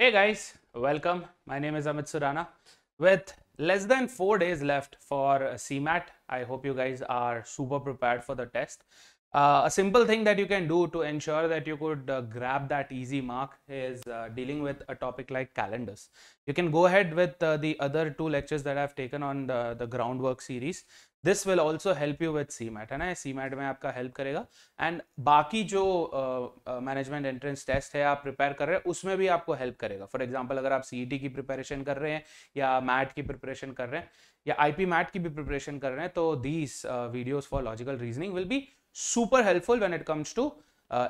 Hey guys, welcome. My name is Amit Surana. With less than four days left for CMAT, I hope you guys are super prepared for the test. Uh, a simple thing that you can do to ensure that you could uh, grab that easy mark is uh, dealing with a topic like calendars. You can go ahead with uh, the other two lectures that I've taken on the, the groundwork series. This will also help you with C MAT है ना सी mat में आपका help करेगा and बाकी जो management entrance test है आप prepare कर रहे हैं उसमें भी आपको हेल्प करेगा फॉर एग्जाम्पल अगर आप सी e की प्रिपेरेशन कर रहे हैं या मैट की प्रिपरेशन कर रहे हैं या आई मैट की भी प्रिपरेशन कर रहे हैं तो these videos for logical reasoning will be super helpful when it comes to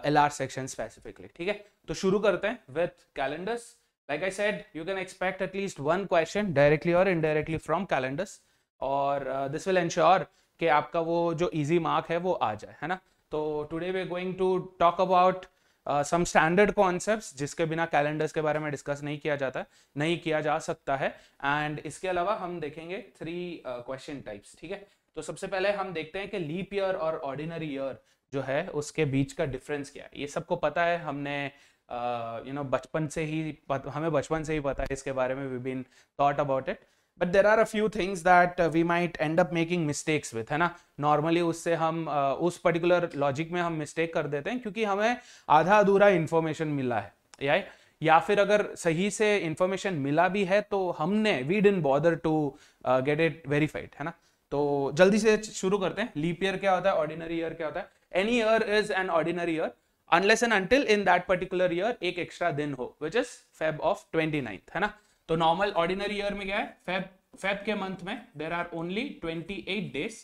L R section specifically ठीक है तो शुरू करते हैं with calendars like I said you can expect at least one question directly और इनडायरेक्टली फ्रॉम कैलेंडर्स और this will ensure कि आपका वो जो ईजी मार्क है वो आ जाए है ना तो today we're going to talk about some standard concepts जिसके बिना कैलेंडर्स के बारे में डिस्कस नहीं किया जाता नहीं किया जा सकता है एंड इसके अलावा हम देखेंगे थ्री क्वेश्चन टाइप्स ठीक है तो सबसे पहले हम देखते हैं कि लीप ईयर और ऑर्डिनरी ईयर जो है उसके बीच का डिफरेंस क्या है ये सबको पता है हमने यू uh, नो बचपन से ही हमें बचपन से ही पता है इसके बारे में we been thought about it but there are a few things that we might end up making mistakes with है ना नॉर्मली उससे हम uh, उस पर्टिकुलर लॉजिक में हम मिस्टेक कर देते हैं क्योंकि हमें आधा अधूरा इन्फॉर्मेशन मिला है या या फिर अगर सही से इंफॉर्मेशन मिला भी है तो हमने we didn't bother to get it verified है ना तो जल्दी से शुरू करते हैं लीप ईयर क्या होता है ऑर्डिनरी ईयर क्या होता है any year is an ordinary year unless and until in that particular year एक एक्स्ट्रा दिन हो which is Feb of twenty है ना तो नॉर्मल ऑर्डिनरी ईयर में क्या है फेब फेब के मंथ में there are only 28 days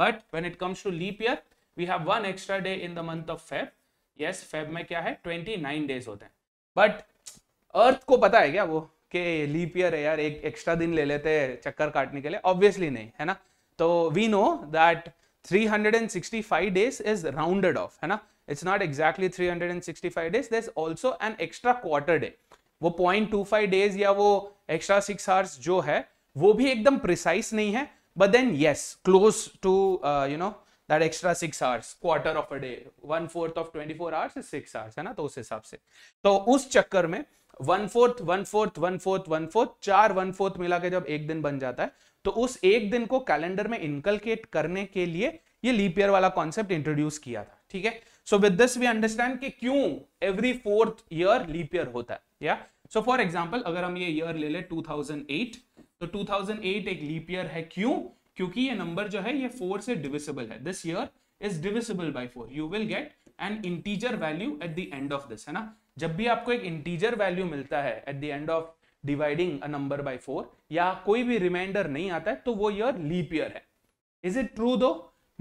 but when it comes to leap year we have one extra day in the month of Feb yes Feb में क्या है 29 डेज होते हैं बट अर्थ को पता है क्या वो कि लीप ईयर है यार एक एक्स्ट्रा दिन ले लेते हैं चक्कर काटने के लिए ऑब्वियसली नहीं है ना तो we know that 365 days is rounded off है ना? It's not exactly 365 days. There's also an extra quarter day वो पॉइंट टू फाइव डेज या वो एक्स्ट्रा सिक्स आवर्स जो है वो भी एकदम प्रिसाइस नहीं है but then yes close to you know that extra six hours quarter of a day one fourth of twenty four hours is six hours है ना तो उस हिसाब से तो उस चक्कर में one fourth one fourth one fourth one fourth चार वन फोर्थ मिला के जब एक दिन बन जाता है तो उस एक दिन को कैलेंडर में इनकलकेट करने के लिए ये लीप ईयर वाला कॉन्सेप्ट इंट्रोड्यूस किया था ठीक है so with this we understand कि क्यों every fourth year leap year होता है या सो फॉर एग्जाम्पल अगर हम ये ईयर ले लें टू तो टू एक लीप ईयर है क्यों क्योंकि ये नंबर जो है ये फोर से डिविजिबल है this year is divisible by four you will get an integer value at the end of this है ना जब भी आपको एक इंटीजर वैल्यू मिलता है at the end of dividing a number by four या कोई भी रिमाइंडर नहीं आता है तो वो ईयर लीप ईयर है is it true though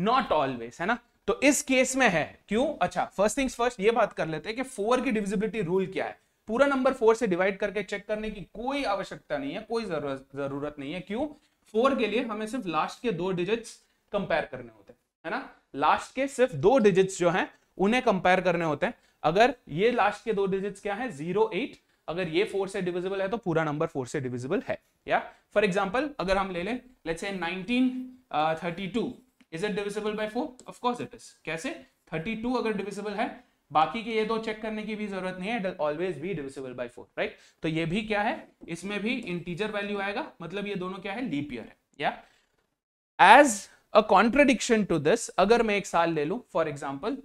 not always है ना तो इस केस में है क्यों अच्छा फर्स्ट थिंग्स फर्स्ट ये बात कर लेते हैं कि फोर की डिविजिबिलिटी रूल क्या है पूरा नंबर फोर से डिवाइड करके चेक करने की कोई आवश्यकता नहीं है कोई जरूरत जरूरत नहीं है क्यों फोर के लिए हमें सिर्फ लास्ट के दो डिजिट कंपेयर करने होते हैं है ना लास्ट के सिर्फ दो डिजिट्स जो हैं उन्हें कंपेयर करने होते हैं अगर ये लास्ट के दो डिजिट्स क्या है जीरो एट अगर ये फोर से डिविजिबल है तो पूरा नंबर फोर से डिविजिबल है या फॉर एग्जाम्पल अगर हम ले लें let's say two is it divisible by four of course it is कैसे थर्टी टू अगर डिविजिबल है बाकी के ये दो चेक करने की भी जरूरत नहीं है always be divisible by four right तो ये भी क्या है इसमें भी इंटीजर वैल्यू आएगा मतलब ये दोनों क्या है लीपियर है या as a contradiction to this अगर मैं एक साल ले लू फॉर एग्जाम्पल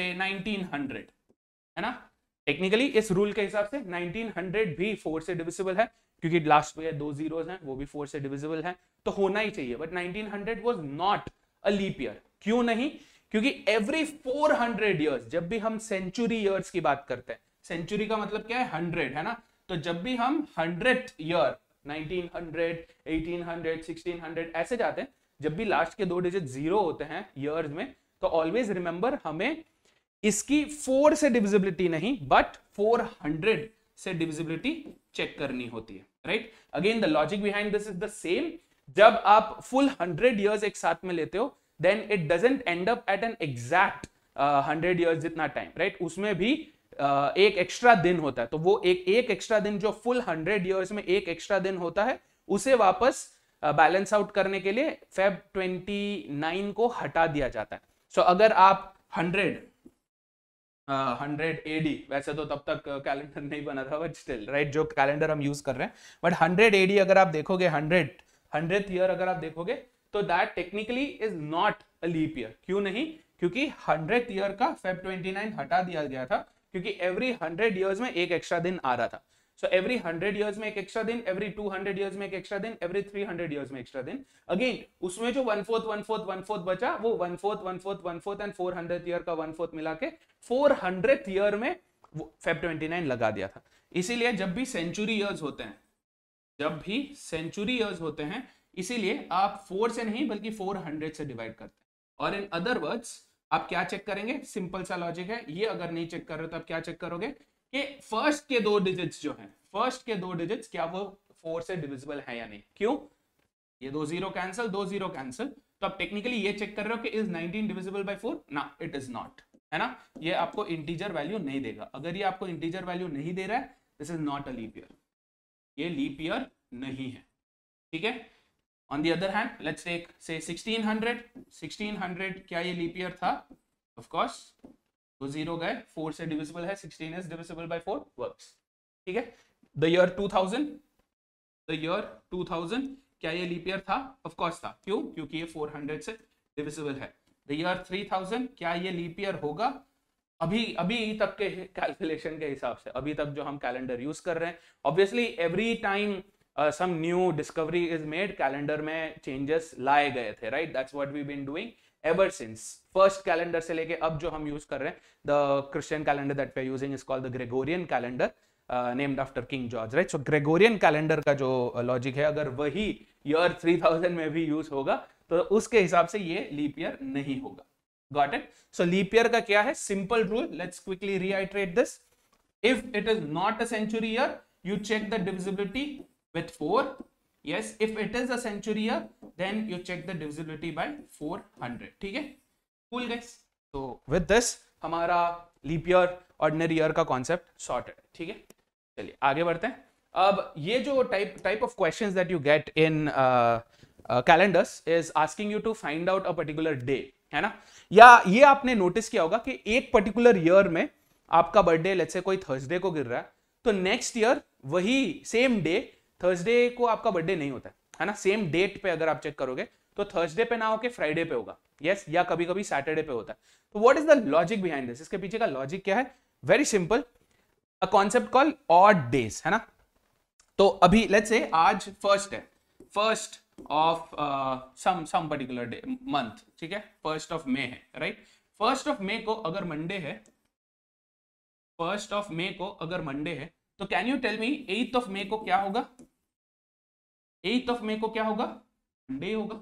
से हंड्रेड है ना टेक्निकली इस रूल के हिसाब से 1900 भी फोर से डिविजिबल है क्योंकि लास्ट में दो जीरोस हैं वो भी फोर से डिविजिबल है तो होना ही चाहिए but 1900 was not a leap year क्यों नहीं क्योंकि एवरी 400 ईयर्स जब भी हम सेंचुरी ईयर्स की बात करते हैं सेंचुरी का मतलब क्या है हंड्रेड है ना तो जब भी हम हंड्रेड ईयर 1900, 1800, 1600 ऐसे जाते हैं जब भी लास्ट के दो डिजिट जीरो होते हैं ईयर्स में तो ऑलवेज रिमेंबर हमें इसकी फोर से डिविजिबिलिटी नहीं बट 400 से डिविजिबिलिटी चेक करनी होती है right again the logic behind this is the same जब आप फुल हंड्रेड ईयर्स एक साथ में लेते हो then it doesn't end up at an exact hundred years जितना टाइम राइट right? उसमें भी uh, एक एक्स्ट्रा दिन होता है तो वो एक एक एक्स्ट्रा दिन जो फुल हंड्रेड ईयर्स में एक एक्स्ट्रा दिन होता है उसे वापस बैलेंस uh, आउट करने के लिए फेब 29 को हटा दिया जाता है सो so, अगर आप 100 हंड्रेड uh, एडी वैसे तो तब तक कैलेंडर uh, नहीं बना था बट स्टिल राइट जो कैलेंडर हम यूज कर रहे हैं बट हंड्रेड एडी अगर आप देखोगे हंड्रेड हंड्रेड ईयर अगर आप देखोगे तो that technically is not a leap year क्यों नहीं क्योंकि हंड्रेड ईयर का फेब 29 हटा दिया गया था क्योंकि एवरी हंड्रेड ईयर्स में एक एक्स्ट्रा दिन आ रहा था सो एवरी हंड्रेड ईयर्स में एक एक्स्ट्रा दिन एवरी टू हंड्रेड ईयर्स में एक एक्स्ट्रा दिन एवरी थ्री हंड्रेड ईयर्स में एक्स्ट्रा दिन अगेन उसमें जो one fourth one fourth one fourth बचा वो one fourth one fourth one fourth and four hundred year का वन फोर्थ मिला के फोर हंड्रेड ईयर में फेब ट्वेंटी नाइन लगा दिया था इसीलिए जब भी सेंचुरी ईयर्स होते हैं जब भी सेंचुरी ईयर्स होते हैं इसीलिए आप फोर से नहीं बल्कि फोर हंड्रेड से डिवाइड करते हैं और इन अदर वर्ड्स आप क्या चेक करेंगे सिंपल सा लॉजिक है ये अगर नहीं चेक कर रहे तो आप क्या चेक करोगे कि फर्स्ट के दो डिजिट्स जो हैं फर्स्ट के दो डिजिट्स क्या वो फोर से डिविजिबल है या नहीं क्यों ये दो जीरो कैंसिल दो जीरो कैंसिल तो आप टेक्निकली ये चेक कर रहे हो कि is nineteen divisible by four ना इट इज नॉट है ना ये आपको इंटीजर वैल्यू नहीं देगा अगर ये आपको इंटीजर वैल्यू नहीं दे रहा है this is not a leap year ये लीप ईयर नहीं है ठीक है on the other hand let's take say 1600 1600 क्या ये लीप ईयर था of course तो जीरो गए फोर से डिविजिबल है 16 is divisible by four works ठीक है द ईयर 2000 द ईयर 2000 क्या ये लीप ईयर था ऑफ कोर्स था क्यों क्योंकि ये 400 से डिविजिबल है द ईयर 3000 क्या ये लीप ईयर होगा अभी अभी तक के कैलकुलेशन के हिसाब से अभी तक जो हम कैलेंडर यूज कर रहे हैं obviously every time some new discovery is made calendar में चेंजेस लाए गए थे right that's what we been doing ever since first calendar से लेके अब जो हम यूज कर रहे हैं the Christian calendar that we using is called the Gregorian calendar named after king George right so Gregorian calendar का जो लॉजिक uh, है अगर वही ईयर 3000 में भी यूज होगा तो उसके हिसाब से ये लीप ईयर नहीं होगा got it so leap year का क्या है simple rule let's quickly reiterate this if it is not a century year you check the divisibility with 4 yes if it is a century year then you check the divisibility by 400 ठीक है cool guys so with this हमारा leap year ordinary year का concept sorted ठीक है चलिए आगे बढ़ते हैं अब ये जो of questions that you get in uh, uh, calendars is asking you to find out a particular day है ना या ये आपने नोटिस किया होगा कि एक पर्टिकुलर ईयर में आपका बर्थडे लेट्स से कोई थर्सडे को गिर रहा है तो नेक्स्ट ईयर वही सेम डे थर्सडे को आपका बर्थडे नहीं होता है, है ना सेम डेट पे अगर आप चेक करोगे तो थर्सडे पे ना होके फ्राइडे पे होगा यस yes, या कभी कभी सैटरडे पे होता है तो what is the logic behind this इसके पीछे का लॉजिक क्या है very simple a concept call odd days है ना तो अभी लेट्स से आज फर्स्ट है first of some some particular day month ठीक है फर्स्ट ऑफ मे है राइट फर्स्ट ऑफ मे को अगर मंडे है फर्स्ट ऑफ मे को अगर मंडे है तो can you tell me eighth of May को क्या होगा एट ऑफ मे को क्या होगा डे होगा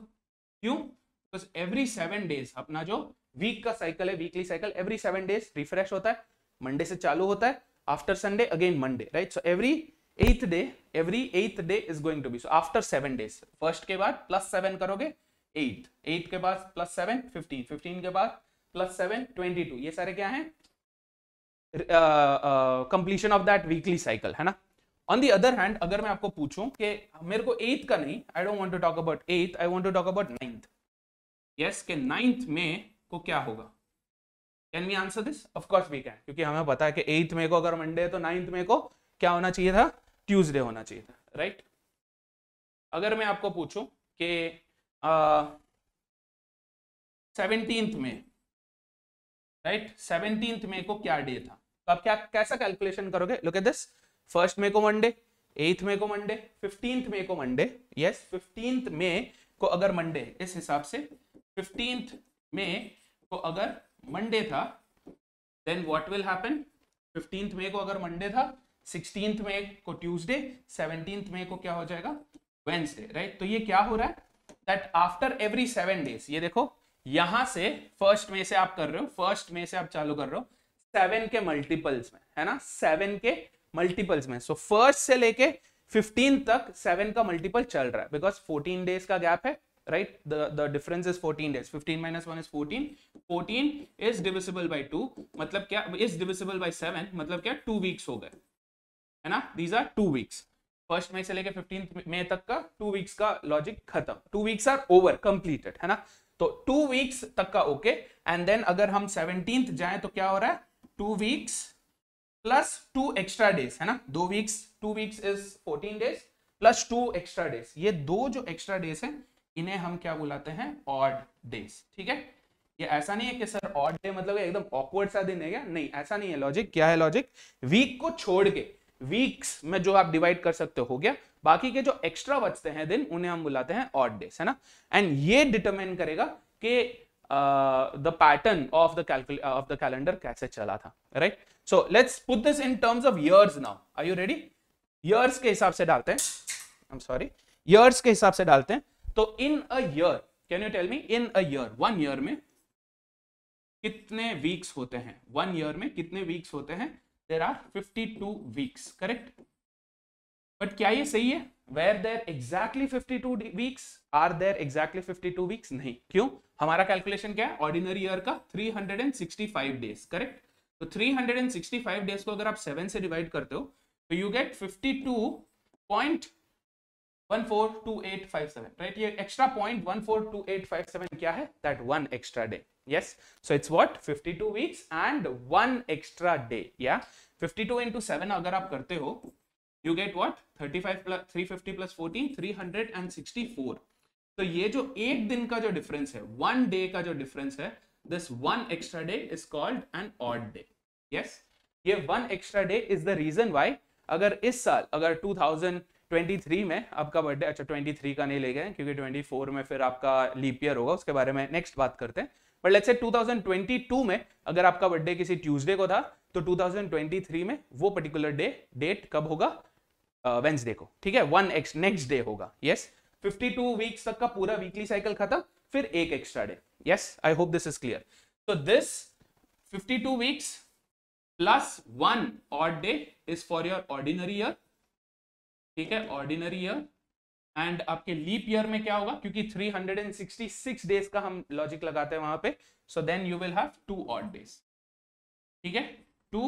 क्यों बिकॉज एवरी सेवन डेज अपना जो वीक का साइकिल है weekly cycle every seven days refresh होता है मंडे से चालू होता है after Sunday again Monday right so every eighth day every eighth day is going to be so after seven days first के बाद प्लस सेवन करोगे एट एट के बाद प्लस सेवन फिफ्टीन फिफ्टीन के बाद प्लस सेवन ट्वेंटी टू ये सारे क्या है completion of that weekly cycle है ना ऑन दी अदर हैंड अगर मैं आपको पूछूं कि मेरे को एथ का नहीं I don't want to talk about eighth I want to talk about ninth yes के नाइन्थ में को क्या होगा can we answer this of course we can क्योंकि हमें पता है कि एथ मे को अगर मंडे है तो नाइन्थ मे को क्या होना चाहिए था ट्यूजडे होना चाहिए था राइट right? अगर मैं आपको पूछूं कि सेवनटींथ में राइट सेवनटींथ सेवनटीन्थ में को क्या डे था तो आप क्या कैसा कैलकुलेशन करोगे look at this first May को मंडे एथ मे को मंडे फिफ्टींथ मे को मंडे यस फिफ्टींथ मे को अगर मंडे इस हिसाब से फिफ्टींथ मे को अगर मंडे था then what will happen fifteenth May को अगर मंडे था सिक्सटींथ मे को ट्यूसडे सेवनटींथ मे को क्या हो जाएगा वेंसडे राइट right? तो ये क्या हो रहा है that after every seven days ये देखो यहां से फर्स्ट मे से आप कर रहे हो फर्स्ट मे से आप चालू कर रहे हो सेवन के मल्टीपल्स में है ना सेवन के मल्टीपल्स में सो फर्स्ट से लेके 15 तक 7 का मल्टीपल चल रहा है बिकॉज 14 डेज का गैप है right the difference is is 14 days 15 minus 1 is 14 14 is divisible by 2 मतलब क्या इज डिविजिबल by 7 मतलब क्या टू वीक्स हो गए है ना these are two weeks first May से लेके फिफ्टीन मई तक का टू वीक्स का लॉजिक खत्म two weeks are over completed है ना तो टू वीक्स तक का ओके एंड देन अगर हम सेवनटीन जाए तो क्या हो रहा है two weeks plus two extra days है ना दो weeks two weeks is fourteen days plus two extra days ये दो जो एक्स्ट्रा डेज है इन्हें हम क्या बुलाते हैं ऑड डेज ठीक है ये ऐसा नहीं है कि सर ऑड डे मतलब एकदम ऑकवर्ड सा दिन है क्या नहीं ऐसा नहीं है लॉजिक क्या है लॉजिक वीक को छोड़ के वीक्स में जो आप डिवाइड कर सकते हो गया बाकी के जो एक्स्ट्रा बचते हैं दिन उन्हें हम बुलाते हैं ऑड डेज है ना एंड ये डिटरमिन करेगा कि the pattern of the of the calendar कैसे चला था right right? So let's put this in terms of years now are you ready years के हिसाब से डालते हैं आई एम सॉरी इयर्स के हिसाब से डालते हैं तो in a year can you tell me in a year one year में कितने वीक्स होते हैं वन ईयर में कितने वीक्स होते हैं there are 52 weeks correct but क्या ये सही है where there exactly 52 weeks are there exactly 52 weeks नहीं क्यों हमारा कैलकुलेशन क्या है ऑर्डिनरी ईयर का 365 डेज करेक्ट तो 365 डेज को अगर आप सेवन से डिवाइड करते हो तो यू गेट 52.142857 राइट ये एक्स्ट्रा पॉइंट 142857 क्या है that one extra day yes so it's what 52 weeks and one extra day या 52 into 7 अगर आप करते हो you get what what 35 plus 350 plus 14 364 तो ये जो एक दिन का जो डिफरेंस है 1 डे का जो डिफरेंस है this one extra day is called an odd day yes ye ये one extra day is the reason why अगर इस साल अगर 2023 में आपका बर्थडे अच्छा 23 का नहीं ले गए क्योंकि 24 में फिर आपका लीप ईयर होगा उसके बारे में नेक्स्ट बात करते हैं बट लेट्स से 2022 में अगर आपका बर्थडे किसी ट्यूसडे को था तो 2023 में वो पर्टिकुलर डे डेट कब होगा वेंसडे uh, को ठीक है वन एक्स नेक्स्ट डे होगा यस yes? 52 वीक्स तक का पूरा वीकली साइकिल खत्म फिर एक extra day yes I hope this is clear तो this 52 weeks plus one odd day is for your ordinary year ठीक है ऑर्डिनरी ईयर एंड आपके लीप ईयर में क्या होगा क्योंकि 366 डेज का हम लॉजिक लगाते हैं वहां पे so then you will have two odd days ठीक है टू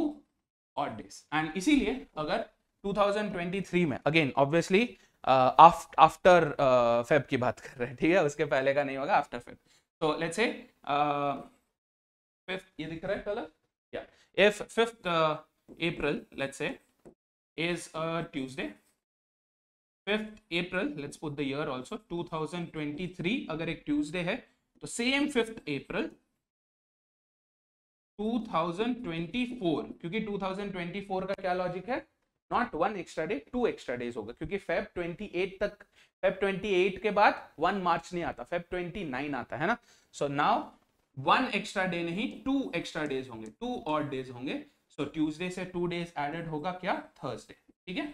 ऑड डेज एंड इसीलिए अगर 2023 में again obviously after uh, Feb uh, की बात कर रहे हैं ठीक है उसके पहले का नहीं होगा आफ्टर फेब तो लेट्स से फिफ्थ ये दिख रहा है कलर या if fifth April let's say is a Tuesday fifth April let's put the year also 2023, अगर एक ट्यूसडे है, तो सेम फिफ्थ अप्रैल 2024, क्योंकि 2024 का क्या लॉजिक है not one extra day two extra days होगा क्योंकि फेब 28 तक फेब 28 के बाद वन मार्च नहीं आता फेब 29 आता है ना so now one extra day नहीं टू एक्स्ट्रा डेज होंगे टू और डेज होंगे सो ट्यूजडे से टू डेज एडेड होगा क्या थर्सडे ठीक है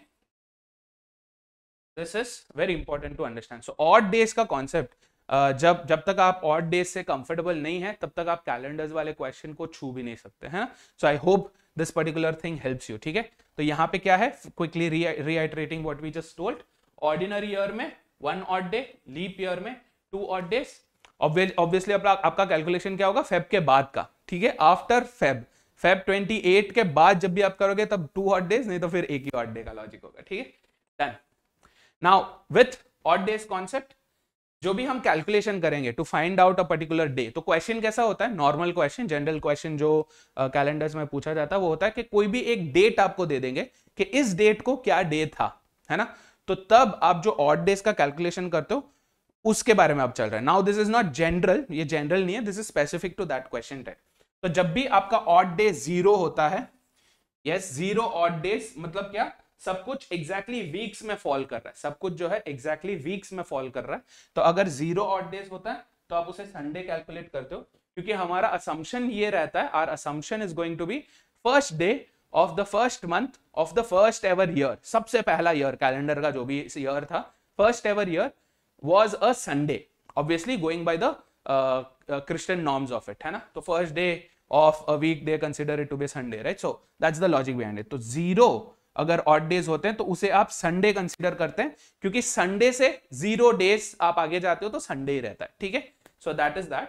this is very important to understand so odd days का कॉन्सेप्ट uh, जब जब तक आप ऑड डेज से कंफर्टेबल नहीं है तब तक आप कैलेंडर्स वाले क्वेश्चन को छू भी नहीं सकते हैं so I hope this particular thing helps you ठीक है तो यहां पे क्या है quickly reiterating what we just told ordinary year में one odd day leap year में टू ऑट डेज ऑब्वियसली आपका कैलकुलेशन क्या होगा फेब के बाद का ठीक है आफ्टर फेब फेब 28 के बाद जब भी आप करोगे तब टू हॉट डेज नहीं तो फिर एक ही हॉट डे का लॉजिक होगा ठीक है done now with odd days concept जो भी हम कैलकुलेशन करेंगे to find out a particular day तो क्वेश्चन कैसा होता है नॉर्मल क्वेश्चन जनरल क्वेश्चन जो कैलेंडर्स uh, में पूछा जाता है वो होता है कि कोई भी एक डेट आपको दे देंगे कि इस डेट को क्या डे था है ना तो तब आप जो ऑड डेज का कैलकुलेशन करते हो उसके बारे में आप चल रहे हैं now this is not general ये जनरल नहीं है this is specific to that question type तो जब भी आपका ऑड डे जीरो होता है यस जीरो ऑड डेज मतलब क्या सब कुछ एग्जैक्टली exactly वीक्स में फॉल कर रहा है सब कुछ जो है एग्जैक्टली exactly वीक्स में फॉल कर रहा है तो अगर जीरो ऑट डेज होता है तो आप उसे संडे कैलकुलेट करते हो क्योंकि हमारा असम्पन ये रहता है our assumption is going to be first day of the first month of the first ever year सबसे पहला ईयर कैलेंडर का जो भी ईयर था first ever year was a Sunday obviously going by the Christian norms of it है ना तो first day of a week day consider it to be Sunday right so that's the logic behind it तो zero अगर odd days होते हैं तो उसे आप संडे कंसिडर करते हैं क्योंकि संडे से जीरो डेज आप आगे जाते हो तो संडे ही रहता है ठीक है सो दैट इज दैट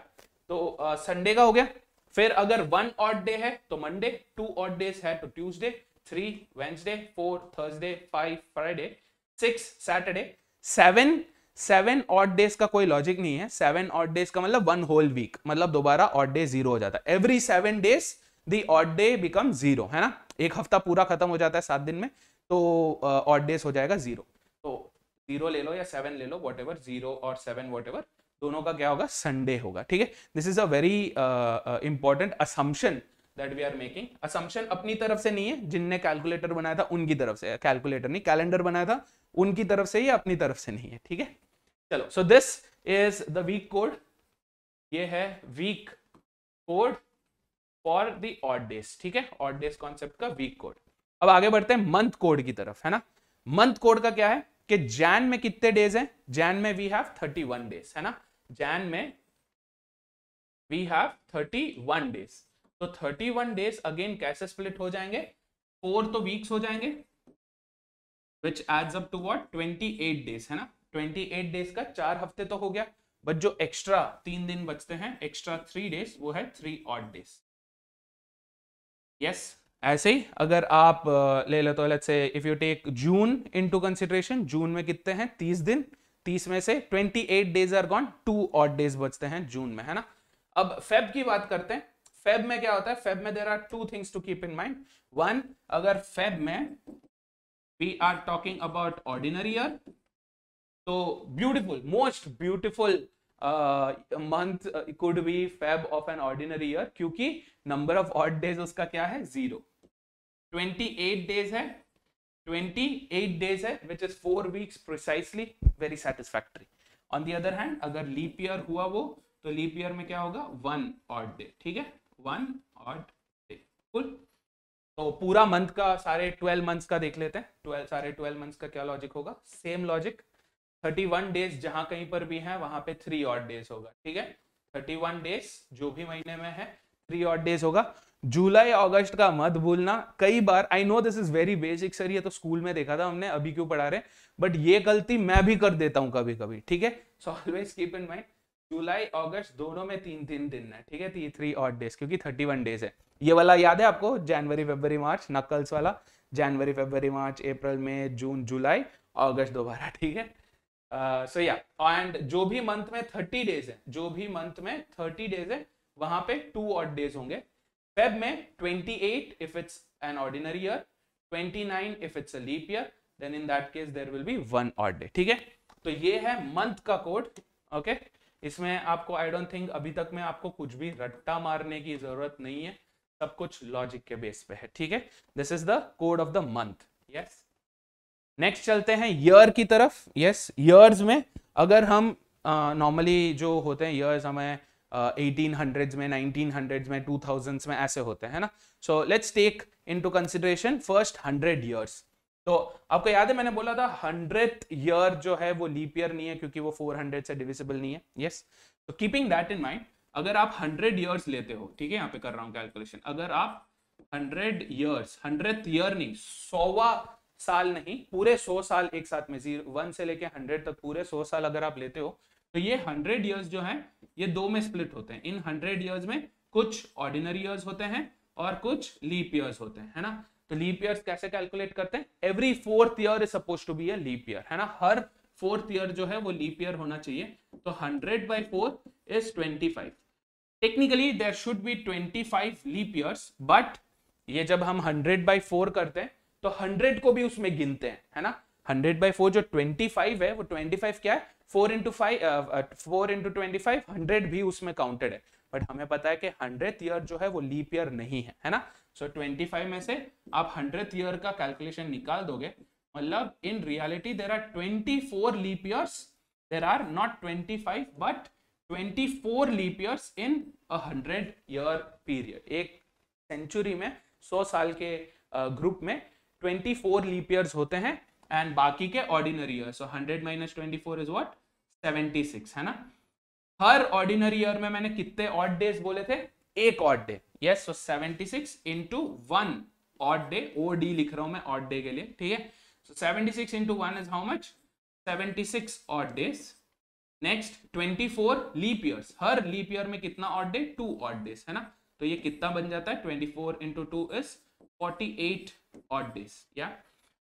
तो संडे uh, का हो गया फिर अगर वन ऑड डे है तो मंडे टू ऑड डेज है तो Tuesday three Wednesday four Thursday five Friday six Saturday seven seven odd days का कोई लॉजिक नहीं है सेवन ऑड डेज का मतलब वन होल वीक मतलब दोबारा ऑड डे जीरो हो जाता है every seven days the day become zero है ना एक हफ्ता पूरा खत्म हो जाता है सात दिन में तो ऑड uh, डेज हो जाएगा जीरो तो जीरो ले लो या सेवन ले लो वॉट एवर जीरो और सेवन वॉट एवर दोनों का क्या होगा संडे होगा ठीक है this is a very important assumption that we are making assumption अपनी तरफ से नहीं है जिनने कैलकुलेटर बनाया था उनकी तरफ से कैलकुलेटर नहीं कैलेंडर बनाया था उनकी तरफ से या अपनी तरफ से नहीं है ठीक है चलो so this is the week code ये है week code for the odd days ठीक है ऑड डेज कॉन्सेप्ट का वीक कोड अब आगे बढ़ते हैं मंथ कोड की तरफ है ना मंथ कोड का क्या है कि जैन में कितने डेज हैं जैन में we have thirty one days है ना जैन में we have thirty one days तो थर्टी वन डेज अगेन कैसे स्प्लिट हो जाएंगे फोर तो वीक्स हो जाएंगे which adds up to what twenty eight days है ना ट्वेंटी एट डेज का चार हफ्ते तो हो गया बट जो एक्स्ट्रा तीन दिन बचते हैं एक्स्ट्रा थ्री डेज वो है थ्री ऑट डेज यस ऐसे ही अगर आप ले लो तो let's say if you take June into consideration June में कितने हैं तीस दिन तीस में से twenty eight days are gone two odd days बचते हैं जून में है ना अब फेब की बात करते हैं फेब में क्या होता है फेब में there are two things to keep in mind one अगर फेब में we are talking about ordinary year तो beautiful most beautiful month could be Feb of an ordinary year क्योंकि नंबर ऑफ ऑड डेज उसका क्या है zero twenty eight days है twenty eight days है which is four weeks precisely very satisfactory on the other hand अगर leap year हुआ वो तो लीप ईयर में क्या होगा वन ऑड डे ठीक है वन ऑड डे कुल तो पूरा मंथ का सारे ट्वेल्व मंथ्स का देख लेते हैं ट्वेल्व सारे ट्वेल्व मंथ्स का क्या लॉजिक होगा same logic thirty one days जहां कहीं पर भी है वहां पे थ्री ऑट डेज होगा ठीक है थर्टी वन डेज जो भी महीने में है थ्री और डेज होगा जुलाई अगस्त का मत भूलना कई बार I know this is very basic sir ये तो स्कूल में देखा था हमने अभी क्यों पढ़ा रहे बट ये गलती मैं भी कर देता हूँ कभी कभी ठीक है so always keep in mind जुलाई अगस्त दोनों में तीन तीन दिन है ठीक है थ्री और डेज क्योंकि थर्टी वन डेज है ये वाला याद है आपको जनवरी फेबर मार्च नकल्स वाला जनवरी फेबर मार्च अप्रैल मई जून जुलाई अगस्त दोबारा ठीक है सो या एंड जो भी मंथ में थर्टी डेज है जो भी मंथ में थर्टी डेज है वहां पे टू ऑट डेज होंगे फेब में twenty eight if it's an ordinary year twenty nine if it's leap year then in that case there will be one odd day ठीक है तो ये है मंथ का कोड ओके इसमें आपको आई डोंट थिंक अभी तक में आपको कुछ भी रट्टा मारने की जरूरत नहीं है सब कुछ लॉजिक के बेस पे है ठीक है this is the code of the month yes next चलते हैं ईयर की तरफ यस ईयर्स में अगर हम नॉर्मली uh, जो होते हैं ईयर्स हमें एटीन uh, हंड्रेड्स में नाइनटीन हंड्रेड्स में टू थाउजेंड्स में ऐसे होते हैं ना so let's take into consideration first hundred years तो आपको याद है मैंने बोला था हंड्रेड ईयर जो है वो लीप ईयर नहीं है क्योंकि वो फोर हंड्रेड से डिविजिबल नहीं है यस तो कीपिंग दैट इन माइंड अगर आप हंड्रेड ईयर्स लेते हो ठीक है यहाँ पे कर रहा हूँ कैलकुलेशन अगर आप हंड्रेड ईयर्स हंड्रेड ईयर नहीं सोवा साल नहीं पूरे सौ साल एक साथ में जीरो वन से लेके हंड्रेड तक पूरे सौ साल अगर आप लेते हो तो ये हंड्रेड इयर्स जो है ये दो में स्प्लिट होते हैं इन हंड्रेड इयर्स में कुछ ऑर्डिनरी ईयर्स होते हैं और कुछ लीप इयर्स होते हैं है ना तो लीप इयर्स कैसे कैलकुलेट करते हैं every fourth year is suppose to be leap year है ना हर फोर्थ ईयर जो है वो लीप ईयर होना चाहिए तो hundred by four is twenty five technically there should be twenty five leap years but ये जब हम हंड्रेड बाई फोर करते हैं तो हंड्रेड को भी उसमें गिनते हैं है ना हंड्रेड बाई फोर जो ट्वेंटी फाइव है वो ट्वेंटी फाइव क्या है four into five four into twenty five hundred भी उसमें काउंटेड है बट हमें पता है कि हंड्रेड ईयर जो है वो लीप ईयर नहीं है है ना सो ट्वेंटी फाइव में से आप हंड्रेड ईयर का कैलकुलेशन निकाल दोगे मतलब in reality there are twenty four leap years there are not twenty five but twenty four leap years in a hundred year period एक सेंचुरी में सौ साल के ग्रुप uh, में ट्वेंटी फोर लीप ईयर्स होते हैं एंड बाकी के ordinary year so hundred minus twenty four is what seventy six है ना हर ऑर्डिनरी ईयर में मैंने कितने ऑड डेज बोले थे एक odd day yes so seventy six into one odd day O D लिख रहा हूं मैं ऑड डे के लिए ठीक है so seventy six into one is how much seventy six odd days next twenty four leap years हर leap year में कितना odd day two odd days है ना तो ये कितना बन जाता है twenty four into two is forty eight odd days या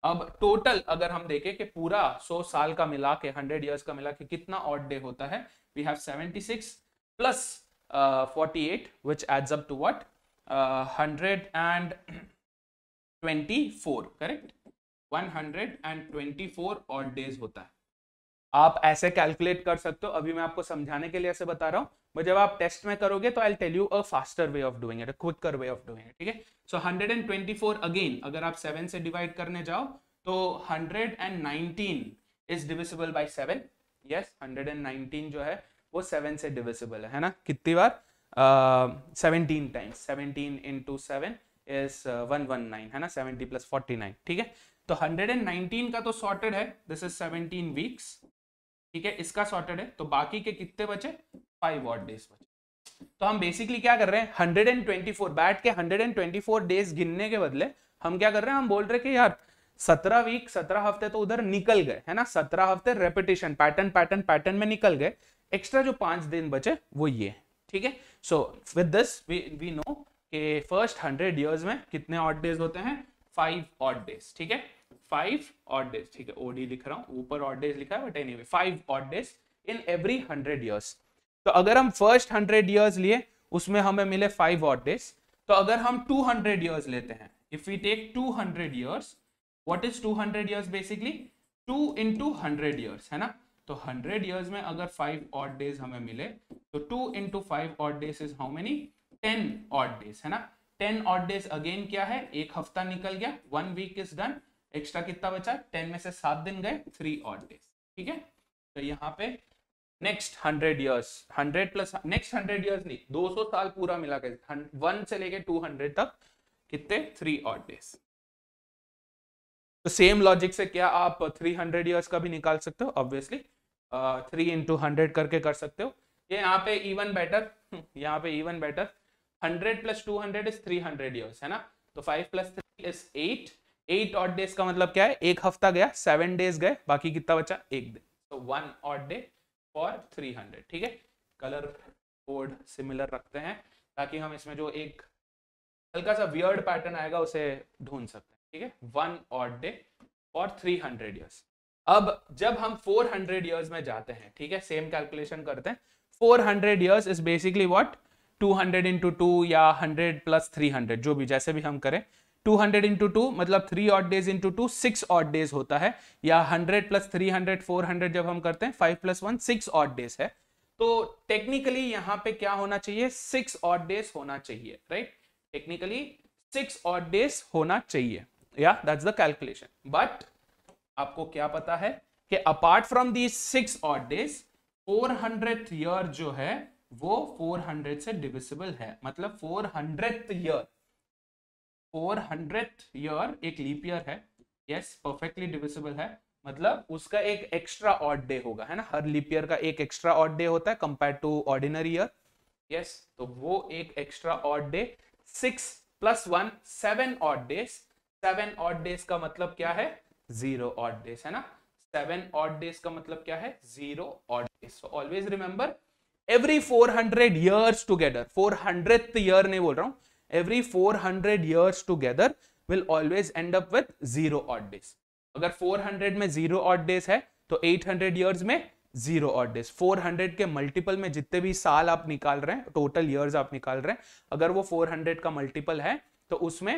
अब टोटल अगर हम देखें कि पूरा सौ साल का मिला के हंड्रेड ईयर्स का मिला के कितना ऑट डे होता है we have seventy six plus forty eight which adds up to what hundred and twenty four correct one hundred and twenty four odd days होता है आप ऐसे कैलकुलेट कर सकते हो अभी मैं आपको समझाने के लिए ऐसे बता रहा हूँ बट जब आप टेस्ट में करोगे तो I tell you a faster way of doing it a quicker way of doing it ठीक है सो 124 अगेन अगर आप 7 से डिवाइड करने जाओ तो 119 इज डिविजिबल बाय 7 यस 119 जो है वो 7 से डिविजिबल है है ना कितनी बार seventeen times seventeen into seven is one one nine है ना सेवनटी प्लस फोर्टी नाइन ठीक है तो हंड्रेड एंड नाइनटीन का तो सॉर्टेड है दिस इज सेवनटीन वीक्स ठीक है इसका सॉर्टेड है तो बाकी के कितने बचे फाइव वॉट डेज बचे तो हम बेसिकली क्या कर रहे हैं हंड्रेड एंड ट्वेंटी फोर बैट के hundred and twenty four days गिनने के बदले हम क्या कर रहे हैं हम बोल रहे हैं कि यार सत्रह वीक सत्रह हफ्ते तो उधर निकल गए है ना सत्रह हफ्ते रेपिटेशन पैटर्न पैटर्न पैटर्न में निकल गए एक्स्ट्रा जो पांच दिन बचे वो ये ठीक है so with this we know के फर्स्ट हंड्रेड इयर्स में कितने ऑट डेज होते हैं फाइव ऑट डेज ठीक है फाइव ऑट डेज ठीक है ओडी लिख रहा हूँ ऊपर ऑट डेज लिखा है but any five odd days in every hundred years तो अगर हम फर्स्ट हंड्रेड ईयर्स लिए उसमें हमें मिले फाइव वॉट डेज तो अगर हम टू हंड्रेड ईयर्स लेते हैं if we take two hundred years what is two hundred years basically two into hundred years है ना तो हंड्रेड ईयर्स में अगर फाइव ऑट डेज हमें मिले तो two into five odd days is how many ten odd days है ना टेन ऑट डेज अगेन क्या है एक हफ्ता निकल गया one week is done extra कितना बचा टेन में से सात दिन गए थ्री ऑट डेज ठीक है तो यहाँ पे next hundred years hundred plus next hundred years नहीं दो सौ साल पूरा मिला के वन से लेके टू हंड्रेड तक कितने थ्री ऑट डेज तो सेम लॉजिक से क्या आप थ्री हंड्रेड ईयर्स का भी निकाल सकते हो ऑब्वियसली थ्री इंटू हंड्रेड करके कर सकते हो ये यहाँ पे इवन बेटर यहाँ पे even better hundred plus two hundred is three hundred years है ना तो five plus three is eight eight odd days का मतलब क्या है एक हफ्ता गया सेवन डेज गए बाकी कितना बचा एक दिन तो one odd day for hundred ठीक है कलर कोड सिमिलर रखते हैं ताकि हम इसमें जो एक हल्का सा वियर्ड पैटर्न आएगा उसे ढूंढ सकते हैं ठीक है one odd day for hundred years अब जब हम फोर हंड्रेड ईयर्स में जाते हैं ठीक है सेम कैलकुलेशन करते हैं four hundred years is basically what two hundred into two या हंड्रेड प्लस थ्री हंड्रेड जो भी जैसे भी हम करें टू हंड्रेड इंटू टू मतलब three odd days into two six odd days होता है या hundred plus three hundred four hundred जब हम करते हैं five plus one six odd days है तो टेक्निकली यहां पे क्या होना चाहिए सिक्स ऑट डेज होना चाहिए right technically six odd days होना चाहिए या दैट्स द कैलकुलेशन बट आपको क्या पता है कि apart from these six odd days four hundred year जो है वो फोर हंड्रेड से डिविजिबल है मतलब four hundred year four hundred year एक लीप ईयर है यस परफेक्टली डिविजिबल है मतलब उसका एक एक्स्ट्रा ऑड डे होगा है ना हर लीप ईयर का एक एक्स्ट्रा ऑड डे होता है compare to ordinary year yes तो वो एक extra odd day six plus one seven odd days seven odd days का मतलब क्या है जीरो ऑड डेज है ना सेवन ऑड डेज का मतलब क्या है zero odd days so always remember every four hundred years together four hundred year नहीं बोल रहा हूं every 400 years together will always end up with zero odd days अगर 400 में जीरो ऑड डेज है तो 800 ईयर्स में जीरो ऑड डेज 400 के मल्टीपल में जितने भी साल आप निकाल रहे हैं टोटल ईयर्स आप निकाल रहे हैं अगर वो 400 का मल्टीपल है तो उसमें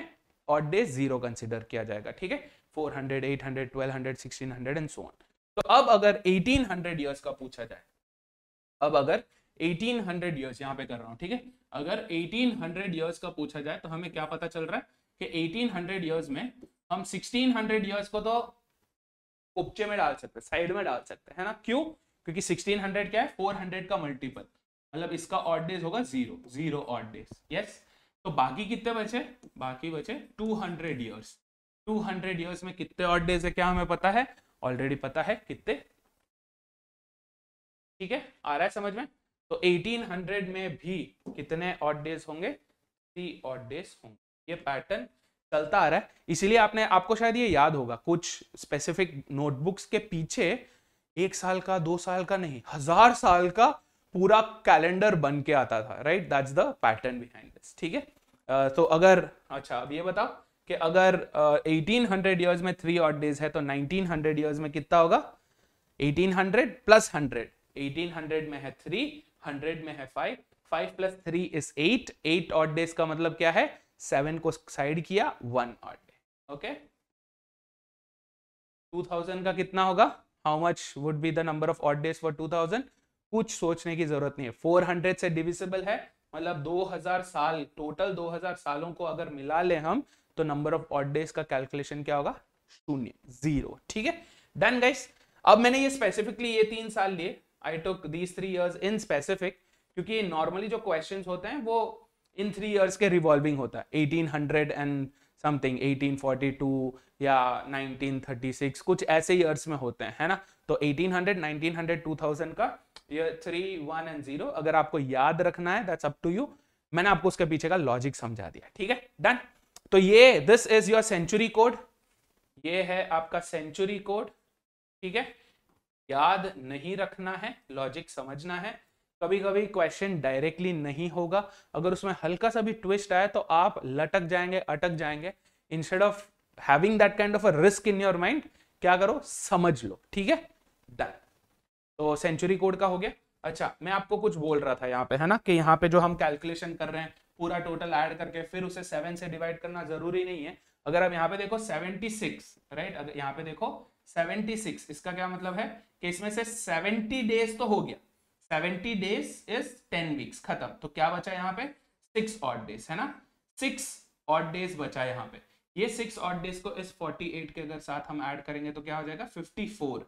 ऑट डेज जीरो कंसिडर किया जाएगा ठीक है 400 800 1200 1600 एंड सो ऑन तो अब अगर 1800 ईयर्स का पूछा जाए अब अगर 1800 ईयर्स यहाँ पे कर रहा हूं ठीक है अगर 1800 इयर्स का पूछा जाए तो हमें क्या पता चल रहा है कि 1800 इयर्स में हम 1600 इयर्स को तो उपचे में डाल सकते हैं साइड में डाल सकते हैं ना क्यों क्योंकि 1600 क्या है 400 का मल्टीपल मतलब इसका ऑड डेज होगा zero zero odd days yes तो बाकी कितने बचे बाकी बचे 200 इयर्स 200 ईयर्स में कितने ऑड डेज है क्या हमें पता है ऑलरेडी पता है कितने ठीक है आ रहा है समझ में तो 1800 में भी कितने ऑड डेज होंगे थ्री ऑड डेज होंगे ये पैटर्न चलता आ रहा है इसीलिए आपने आपको शायद ये याद होगा कुछ स्पेसिफिक नोटबुक्स के पीछे एक साल का दो साल का नहीं हजार साल का पूरा कैलेंडर बन के आता था right that's the pattern behind this ठीक है तो अगर अच्छा अब ये बताओ कि अगर एटीन हंड्रेड इयर्स में थ्री ऑट डेज है तो नाइनटीन हंड्रेड ईयर्स में कितना होगा eighteen hundred plus hundred eighteen hundred में है थ्री हंड्रेड में है five five plus three is eight eight odd days का मतलब क्या है सेवन को साइड किया one odd day okay two thousand का कितना होगा how much would be the number of odd days for two thousand कुछ सोचने की जरूरत नहीं है फोर हंड्रेड से डिविजिबल है मतलब दो हजार साल टोटल दो हजार सालों को अगर मिला ले हम तो नंबर ऑफ ऑट डेज का कैलकुलेशन क्या होगा शून्य जीरो ठीक है डन गाइस अब मैंने ये स्पेसिफिकली ये तीन साल लिए I took these three years in specific क्योंकि नॉर्मली जो क्वेश्चन होते हैं वो इन थ्री ईयर्स के रिवॉल्विंग होता है eighteen hundred and something eighteen forty two या नाइनटीन थर्टी सिक्स कुछ ऐसे ईयर्स में होते हैं है ना तो eighteen hundred nineteen hundred two thousand का year three one and zero अगर आपको याद रखना है दैट्स अप टू यू मैंने आपको उसके पीछे का लॉजिक समझा दिया ठीक है डन तो ये this is your century code ये है आपका सेंचुरी कोड ठीक है याद नहीं रखना है लॉजिक समझना है कभी कभी क्वेश्चन डायरेक्टली नहीं होगा अगर उसमें हल्का सा भी ट्विस्ट आया तो आप लटक जाएंगे अटक जाएंगे instead of having that kind of a risk in your mind क्या करो समझ लो ठीक है डन तो सेंचुरी कोड का हो गया अच्छा मैं आपको कुछ बोल रहा था यहाँ पे है ना कि यहाँ पे जो हम कैलकुलेशन कर रहे हैं पूरा टोटल ऐड करके फिर उसे सेवन से डिवाइड करना जरूरी नहीं है अगर आप यहाँ पे देखो सेवेंटी सिक्स राइट अगर यहाँ पे देखो 76 इसका क्या मतलब है कि इसमें से 70 डेज तो हो गया 70 डेज इज 10 वीक्स खत्म तो क्या बचा यहाँ पे सिक्स ऑट डेज है ना सिक्स ऑट डेज बचा यहाँ पे ये सिक्स ऑट डेज को इस 48 के अगर साथ हम ऐड करेंगे तो क्या हो जाएगा 54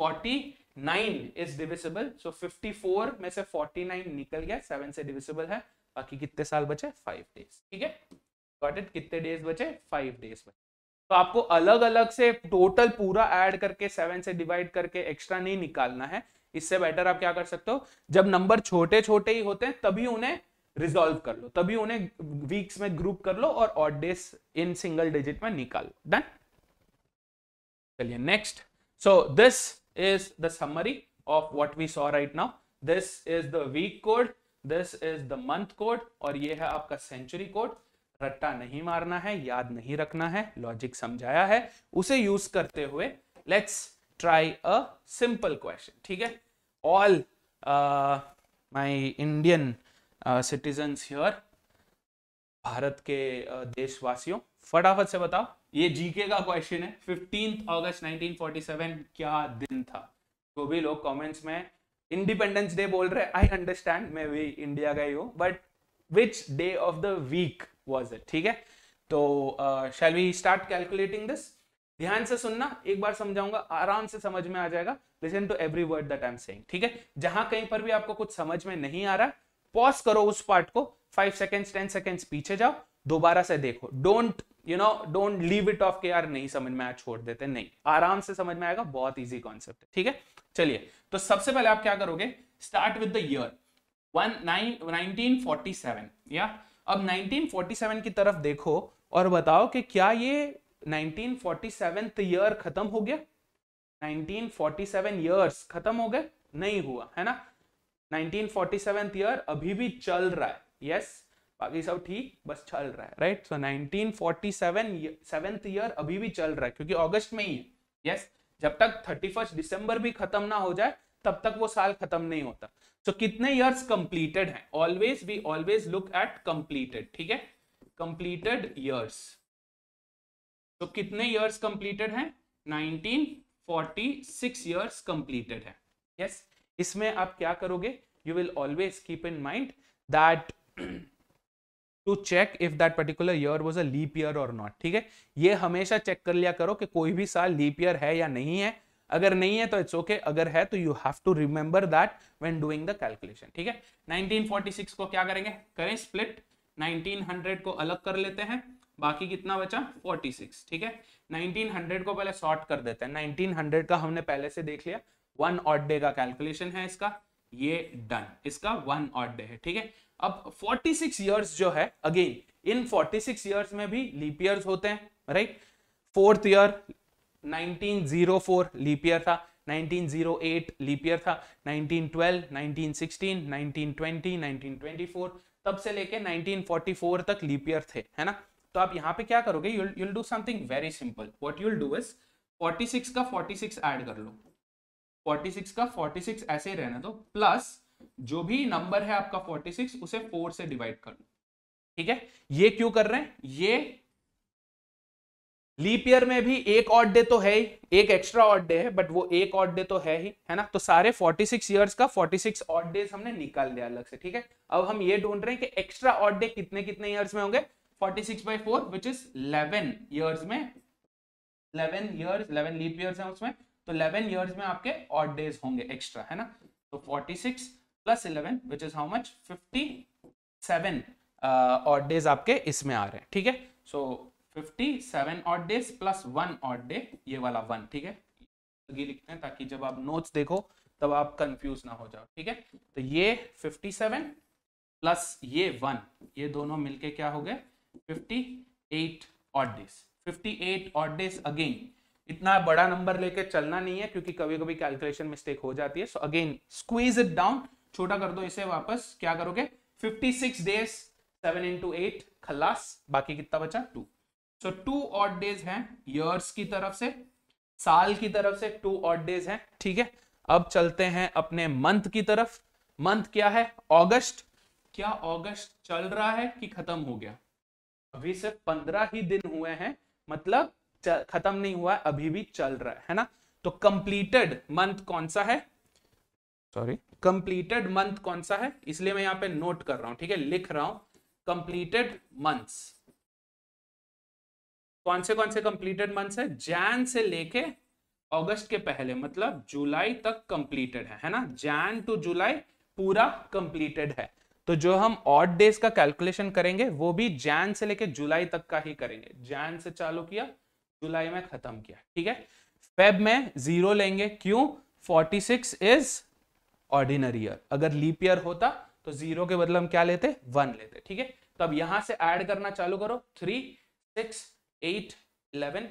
49 इज डिविजिबल सो 54 में से 49 निकल गया सेवन से डिविजिबल है बाकी कितने साल बचे फाइव डेज ठीक है कितने डेज बचे फाइव डेज बचे तो आपको अलग अलग से टोटल पूरा ऐड करके सेवन से डिवाइड करके एक्स्ट्रा नहीं निकालना है इससे बेटर आप क्या कर सकते हो जब नंबर छोटे छोटे ही होते हैं तभी उन्हें रिजोल्व कर लो तभी उन्हें वीक्स में ग्रुप कर लो और odd days in single digit में निकाल लो डन चलिए next so this is the summary of what we saw right now this is the week code this is the month code और ये है आपका सेंचुरी कोड रट्टा नहीं मारना है याद नहीं रखना है लॉजिक समझाया है उसे यूज करते हुए let's try a simple question ठीक है all my Indian citizens here Bharat के uh, देशवासियों फटाफट से बताओ ये जीके का क्वेश्चन है फिफ्टीन अगस्त 1947 क्या दिन था जो भी लोग कमेंट्स में इंडिपेंडेंस डे बोल रहे आई अंडरस्टैंड मैं भी इंडिया का ही हूँ but which day of the week was it ठीक है तो shall we start calculating this ध्यान से सुनना एक बार समझाऊंगा आराम से समझ में आ जाएगा listen to every word that I am saying ठीक है जहां कहीं पर भी आपको कुछ समझ में नहीं आ रहा पॉज करो उस पार्ट को फाइव सेकेंड्स टेन सेकेंड्स पीछे जाओ दोबारा से देखो don't you know don't leave it off के यार नहीं समझ में आया छोड़ देते नहीं आराम से समझ में आएगा बहुत इजी कॉन्सेप्ट है ठीक है चलिए तो सबसे पहले आप क्या करोगे start with the year one nine nineteen forty seven या अब 1947 की तरफ देखो और बताओ कि क्या ये 1947 ईयर खत्म हो गया 1947 ईयर्स खत्म हो गए नहीं हुआ है ना 1947 ईयर अभी भी चल रहा है यस yes, बाकी सब ठीक बस चल रहा है right so nineteen forty seven seventh year अभी भी चल रहा है क्योंकि अगस्त में ही है यस yes, जब तक थर्टी फर्स्ट दिसंबर भी खत्म ना हो जाए तब तक वो साल खत्म नहीं होता सो so, कितने ईयर्स कंप्लीटेड हैं always we always look at completed ठीक है कंप्लीटेड ईयर्स तो कितने ईयर्स कंप्लीटेड हैं 1946 ईयर्स कंप्लीटेड है यस yes? इसमें आप क्या करोगे you will always keep in mind that to check if that particular year was a leap year और नॉट ठीक है ये हमेशा चेक कर लिया करो कि कोई भी साल लीप ईयर है या नहीं है अगर नहीं है तो इट्स ओके okay, अगर है तो you have to remember that when doing the calculation ठीक है 1946 को क्या करेंगे करें स्प्लिट 1900 को अलग कर लेते हैं बाकी कितना बचा 46 ठीक है 1900 को पहले सॉर्ट कर देते हैं 1900 का हमने पहले से देख लिया वन ऑट डे का कैलकुलेशन है इसका ये डन इसका वन ऑट डे है ठीक है अब फोर्टी सिक्स जो है अगेन इन फोर्टी सिक्स में भी लीप होते हैं right fourth year 1904 leap year था 1908 लीप ईयर था 1912, 1916, 1920, 1924 तब से लेके 1944 तक लीप ईयर थे है ना तो आप यहाँ पे क्या करोगे you'll you'll do something very simple what you'll do is 46 का 46 ऐड कर लो 46 का 46 ऐसे ही रहने दो प्लस जो भी नंबर है आपका 46 उसे 4 से डिवाइड कर लो ठीक है ये क्यों कर रहे हैं ये लीप ईयर में भी एक ऑड डे तो है ही एक एक्स्ट्रा ऑड डे है बट वो एक ऑड डे तो है ही है ना तो सारे 46 इयर्स का 46 सिक्स ऑड डेज हमने निकाल दिया अलग से ठीक है अब हम ये ढूंढ रहे हैं कि एक्स्ट्रा ऑड डे कितने कितने ईयर्स में होंगे 46 six by four which is 11 years में 11 ईयर्स 11 लीप ईयर्स हैं उसमें तो 11 ईयर्स में आपके ऑड डेज होंगे एक्स्ट्रा है ना तो forty six plus eleven which is how much fifty seven odd days आपके इसमें आ रहे हैं ठीक है so fifty seven odd days plus one odd ये वाला वन ठीक है ये लिखते हैं ताकि जब आप नोट्स देखो तब आप कंफ्यूज ना हो जाओ ठीक है तो ये फिफ्टी सेवन प्लस ये वन ये दोनों मिलके क्या हो गए fifty eight odd days fifty eight odd days again इतना बड़ा नंबर लेके चलना नहीं है क्योंकि कभी कभी कैलकुलेशन मिस्टेक हो जाती है so again squeeze it down छोटा कर दो इसे वापस क्या करोगे 56 डेज 7 इंटू एट खलास बाकी कितना बचा two so two odd days हैं ईयर्स की तरफ से साल की तरफ से टू ऑट डेज हैं ठीक है अब चलते हैं अपने मंथ की तरफ मंथ क्या है अगस्त क्या अगस्त चल रहा है कि खत्म हो गया अभी सिर्फ पंद्रह ही दिन हुए हैं मतलब खत्म नहीं हुआ है अभी भी चल रहा है, है ना तो कंप्लीटेड मंथ कौन सा है सॉरी कंप्लीटेड मंथ कौन सा है इसलिए मैं यहाँ पे नोट कर रहा हूं ठीक है लिख रहा हूं कंप्लीटेड मंथ्स कौन से कौन से कंप्लीटेड मंथ्स है जैन से लेके अगस्त के पहले मतलब जुलाई तक कंप्लीटेड है है ना जैन टू जुलाई पूरा कंप्लीटेड है तो जो हम ऑट डेज का कैलकुलेशन करेंगे वो भी जैन से लेके जुलाई तक का ही करेंगे जैन से चालू किया जुलाई में खत्म किया ठीक है फेब में जीरो लेंगे क्यों 46 इज ऑर्डिनरी ईयर अगर लीप ईयर होता तो जीरो के बदले हम क्या लेते वन लेते ठीक है तो अब यहां से ऐड करना चालू करो three six eight eleven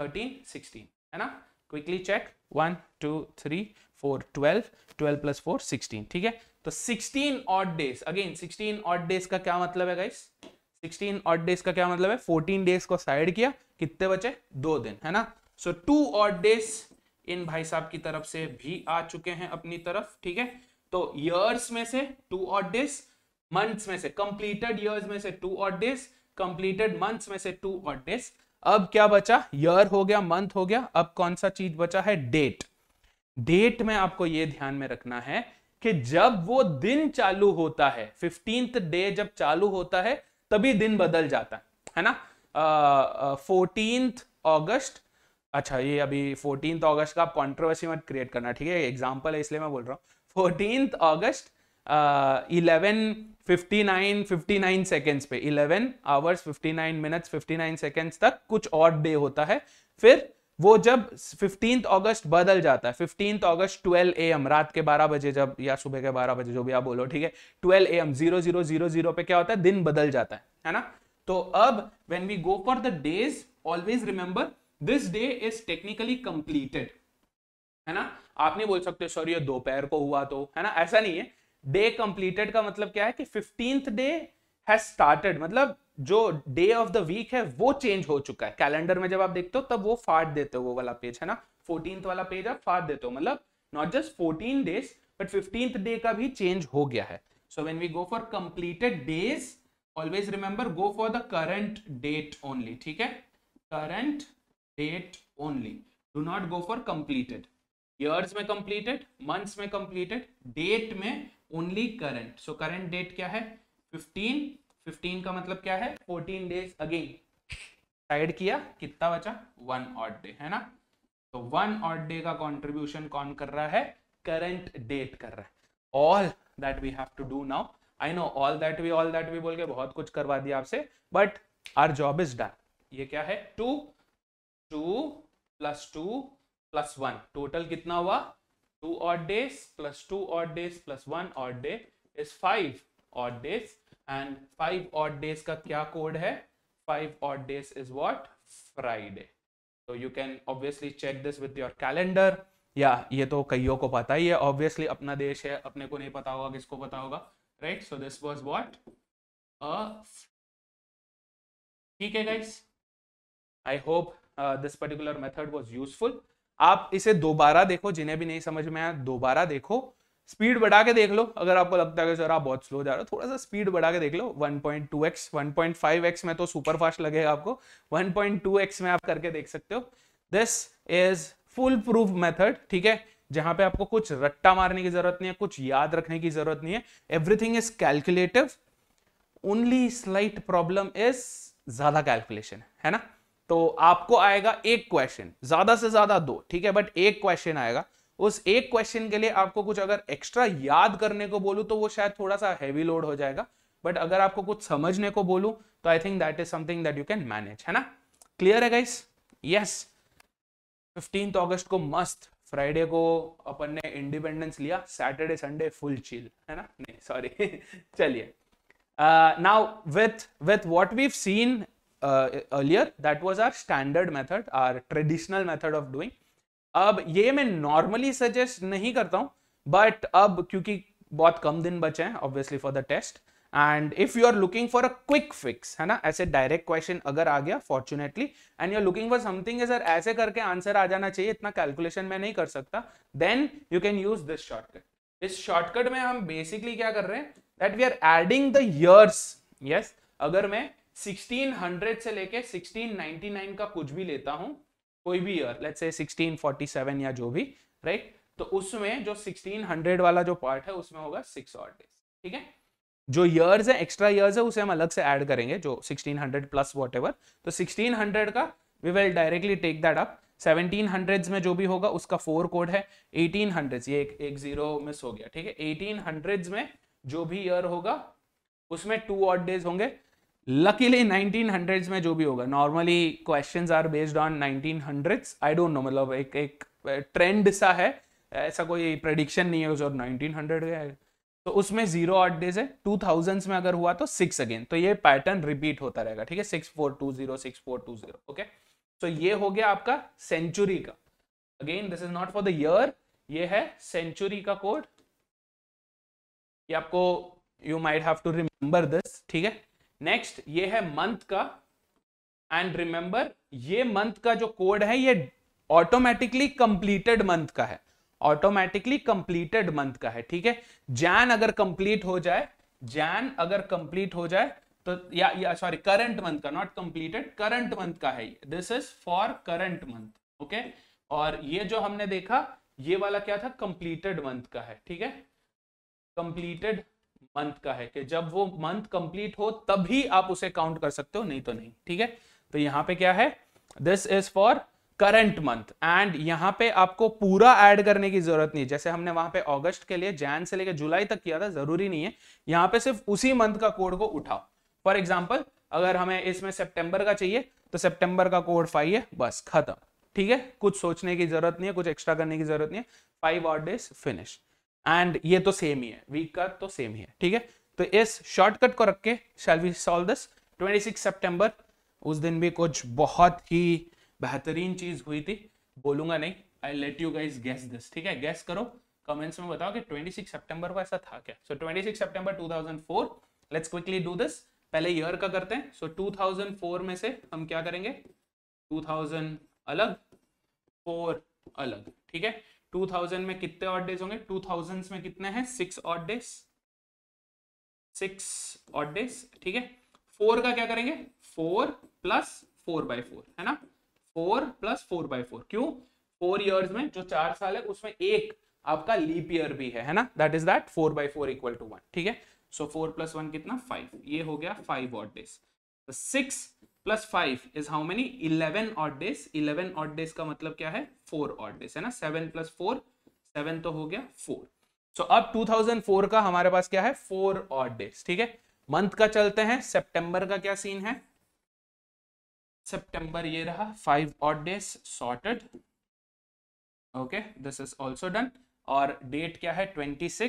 thirteen sixteen है ना quickly check one two three four twelve twelve plus four sixteen ठीक है तो sixteen odd days again sixteen odd days का क्या मतलब है गाइस सिक्सटीन ऑट डेज का क्या मतलब है फोर्टीन डेज को साइड किया कितने बचे दो दिन है ना सो टू ऑट डेज इन भाई साहब की तरफ से भी आ चुके हैं अपनी तरफ ठीक है तो ईयर्स में से टू ऑट डेज मंथ्स में से कंप्लीटेड इयर्स में से two odd days completed months में से टू और डेज अब क्या बचा ईयर हो गया मंथ हो गया अब कौन सा चीज बचा है डेट डेट में आपको यह ध्यान में रखना है कि जब वो दिन चालू होता है फिफ्टींथ डे जब चालू होता है तभी दिन बदल जाता है है ना फोर्टींथ अगस्त अच्छा ये अभी फोर्टींथ अगस्त का आप कॉन्ट्रोवर्सी मत क्रिएट करना ठीक है एग्जाम्पल है इसलिए मैं बोल रहा हूँ फोर्टींथ अगस्त eleven fifty nine fifty nine seconds पे eleven hours fifty nine minutes fifty nine seconds तक कुछ और डे होता है फिर वो जब फिफ्टीन अगस्त बदल जाता है फिफ्टीन अगस्त ट्वेल्व ए एम रात के बारह बजे जब या सुबह के बारह बजे जो भी आप बोलो ठीक है twelve A M zero zero zero zero पे क्या होता है दिन बदल जाता है है ना तो अब when we go for the days always remember this day is technically completed है ना आप नहीं बोल सकते सर ये दोपहर को हुआ तो है ना ऐसा नहीं है डे कंप्लीटेड का मतलब क्या है कि फिफ्टींथ डे हैज स्टार्टेड मतलब जो डे ऑफ द वीक है वो चेंज हो चुका है कैलेंडर में जब आप देखते हो तब वो फाट देते हो वो वाला पेज है ना फोर्टीन वाला पेज आप फाट देते हो मतलब not just fourteen days but fifteenth day का भी चेंज हो गया है so when we go for completed days always remember go for the current date only ठीक है current date only do not go for completed years में completed months में completed date में only current so current date क्या है 15 15 का मतलब क्या है 14 डेज अगेन साइड किया कितना बचा वन ऑट डे है ना तो वन ऑट डे का कॉन्ट्रीब्यूशन कौन कर रहा है करंट डेट कर रहा है all that we have to do now I know all that we all that we बोल के बहुत कुछ करवा दिया आपसे but our job is done ये क्या है two two plus two plus one total कितना हुआ two odd days plus two odd days plus one odd day is five odd days and five odd days का क्या code है five odd days is what Friday so you can obviously check this with your calendar या yeah, ये तो कईयों को पता ही है ऑब्वियसली अपना देश है अपने को नहीं पता होगा किसको पता होगा right so this was what ठीक है guys I hope this particular method was useful आप इसे दोबारा देखो जिन्हें भी नहीं समझ में आया दोबारा देखो स्पीड बढ़ा के देख लो अगर आपको लगता है कि सर आप बहुत स्लो जा रहे हो थोड़ा सा स्पीड बढ़ा के देख लो 1.2x 1.5x में तो सुपर फास्ट लगेगा आपको 1.2x में आप करके देख सकते हो this is full proof method ठीक है जहां पे आपको कुछ रट्टा मारने की जरूरत नहीं है कुछ याद रखने की जरूरत नहीं है everything is calculative only slight problem is ज्यादा कैलकुलेशन है ना तो आपको आएगा एक क्वेश्चन ज्यादा से ज्यादा दो ठीक है बट एक क्वेश्चन आएगा उस एक क्वेश्चन के लिए आपको कुछ अगर एक्स्ट्रा याद करने को बोलू तो वो शायद थोड़ा सा हैवी लोड हो जाएगा बट अगर आपको कुछ समझने को बोलू तो I think that is something that you can manage है ना क्लियर है गाइस यस फिफ्टीन अगस्त को मस्त फ्राइडे को अपन ने इंडिपेंडेंस लिया सैटरडे संडे फुल चिल है ना नहीं सॉरी चलिए now with with what we've seen uh, earlier that was our standard method our traditional method of doing अब ये मैं नॉर्मली सजेस्ट नहीं करता हूँ बट अब क्योंकि बहुत कम दिन बचे हैं obviously for the test and if you are looking for a quick fix है ना ऐसे डायरेक्ट क्वेश्चन अगर आ गया fortunately and you are looking for something sir ऐसे करके आंसर आ जाना चाहिए इतना कैलकुलेशन मैं नहीं कर सकता then you can use this shortcut इस शॉर्टकट में हम बेसिकली क्या कर रहे हैं that we are adding the years yes अगर मैं 1600 से लेके 1699 का कुछ भी लेता हूं कोई भी ईयर लेट्स से 1647 या जो भी राइट right? तो उसमें जो 1600 वाला जो पार्ट है उसमें होगा सिक्स और डेज ठीक है जो ईयर्स है एक्स्ट्रा ईयर्स है उसे हम अलग से ऐड करेंगे जो 1600 प्लस वॉट तो 1600 का we will directly take that up 1700s में जो भी होगा उसका फोर कोड है 1800s ये एक, एक जीरो मिस हो गया ठीक है 1800s में जो भी ईयर होगा उसमें टू ऑट डेज होंगे लकीली नाइनटीन हंड्रेड्स में जो भी होगा normally question are based on nineteen hundreds I don't know मतलब एक एक ट्रेंड सा है ऐसा कोई प्रडिक्शन नहीं है उस और नाइनटीन हंड्रेड गया तो उसमें जीरो आठ डेज है टू थाउजेंड्स में अगर हुआ तो सिक्स अगेन तो ये पैटर्न रिपीट होता रहेगा ठीक है six four two zero six four two zero okay so ये हो गया आपका सेंचुरी का again this is not for the year ये है सेंचुरी का कोड ये आपको you might have to remember this ठीक है नेक्स्ट ये है मंथ का एंड रिमेंबर ये मंथ का जो कोड है ये ऑटोमेटिकली कंप्लीटेड मंथ का है ऑटोमेटिकली कंप्लीटेड मंथ का है ठीक है जैन अगर कंप्लीट हो जाए जैन अगर कंप्लीट हो जाए तो या, या सॉरी करंट मंथ का नॉट कंप्लीटेड करंट मंथ का है this is for current month okay और ये जो हमने देखा ये वाला क्या था कंप्लीटेड मंथ का है ठीक है कंप्लीटेड मंथ का है कि जब वो मंथ कंप्लीट हो तभी आप उसे काउंट कर सकते हो नहीं तो नहीं ठीक है तो यहाँ पे क्या है this is for current month and यहाँ पे आपको पूरा ऐड करने की जरूरत नहीं जैसे हमने वहां पे अगस्त के लिए जैन से लेकर जुलाई तक किया था जरूरी नहीं है यहाँ पे सिर्फ उसी मंथ का कोड को उठाओ फॉर एग्जाम्पल अगर हमें इसमें सेप्टेम्बर का चाहिए तो सेप्टेम्बर का कोड फाइव है बस खत्म ठीक है कुछ सोचने की जरूरत नहीं है कुछ एक्स्ट्रा करने की जरूरत नहीं है फाइव आवर डेज फिनिश एंड ये तो सेम ही है वीक का तो सेम ही है ठीक है तो इस शॉर्टकट को रख के शैल वी सॉल्व दिस 26 सितंबर उस दिन भी कुछ बहुत ही बेहतरीन चीज हुई थी बोलूंगा नहीं I let you guys guess this ठीक है गेस करो कमेंट्स में बताओ कि 26 सितंबर को ऐसा था क्या सो so, 26 सितंबर 2004 लेट्स क्विकली डू दिस पहले ईयर का करते हैं सो so, 2004 में से हम क्या करेंगे 2000 अलग 4 अलग ठीक है 2000 में कितने ऑड डेज होंगे टू थाउजेंड में कितने हैं six odd days six odd days ठीक है फोर का क्या करेंगे four plus four by four है ना four plus four by four क्यों फोर ईयर्स में जो चार साल है उसमें एक आपका लीप ईयर भी है है ना that is that four by four equal to one ठीक है सो फोर प्लस वन कितना फाइव ये हो गया five odd days six plus five is how many eleven odd days eleven odd days का मतलब क्या है फोर ऑट डेज है ना सेवन प्लस फोर सेवन तो हो गया फोर सो so, अब 2004 का हमारे पास क्या है फोर ऑट डेज ठीक है मंथ का चलते हैं सितंबर का क्या सीन है सितंबर ये रहा five odd days sorted okay this is also done और डेट क्या है 26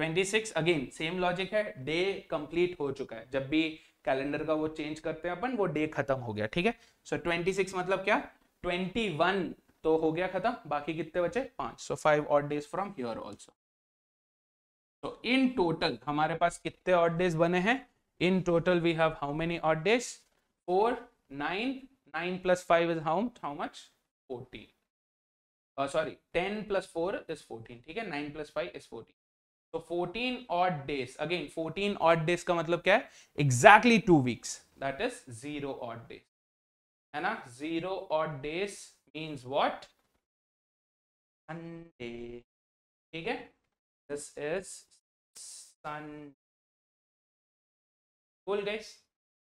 26 अगेन सेम लॉजिक है डे कंप्लीट हो चुका है जब भी कैलेंडर का वो चेंज करते हैं अपन वो डे खत्म हो गया ठीक है सो ट्वेंटी सिक्स मतलब क्या ट्वेंटी वन तो हो गया खत्म बाकी कितने बचे पांच so five odd days from here also तो इन टोटल हमारे पास कितने ऑट डेज बने हैं in total we have how many odd days four nine nine plus five is how how much fourteen sorry ten plus four is fourteen ठीक है nine plus five is fourteen तो 14 odd days again 14 odd days का मतलब क्या है exactly two weeks that is zero odd days है ना zero odd days means what Sunday ठीक है this is Sun cool guys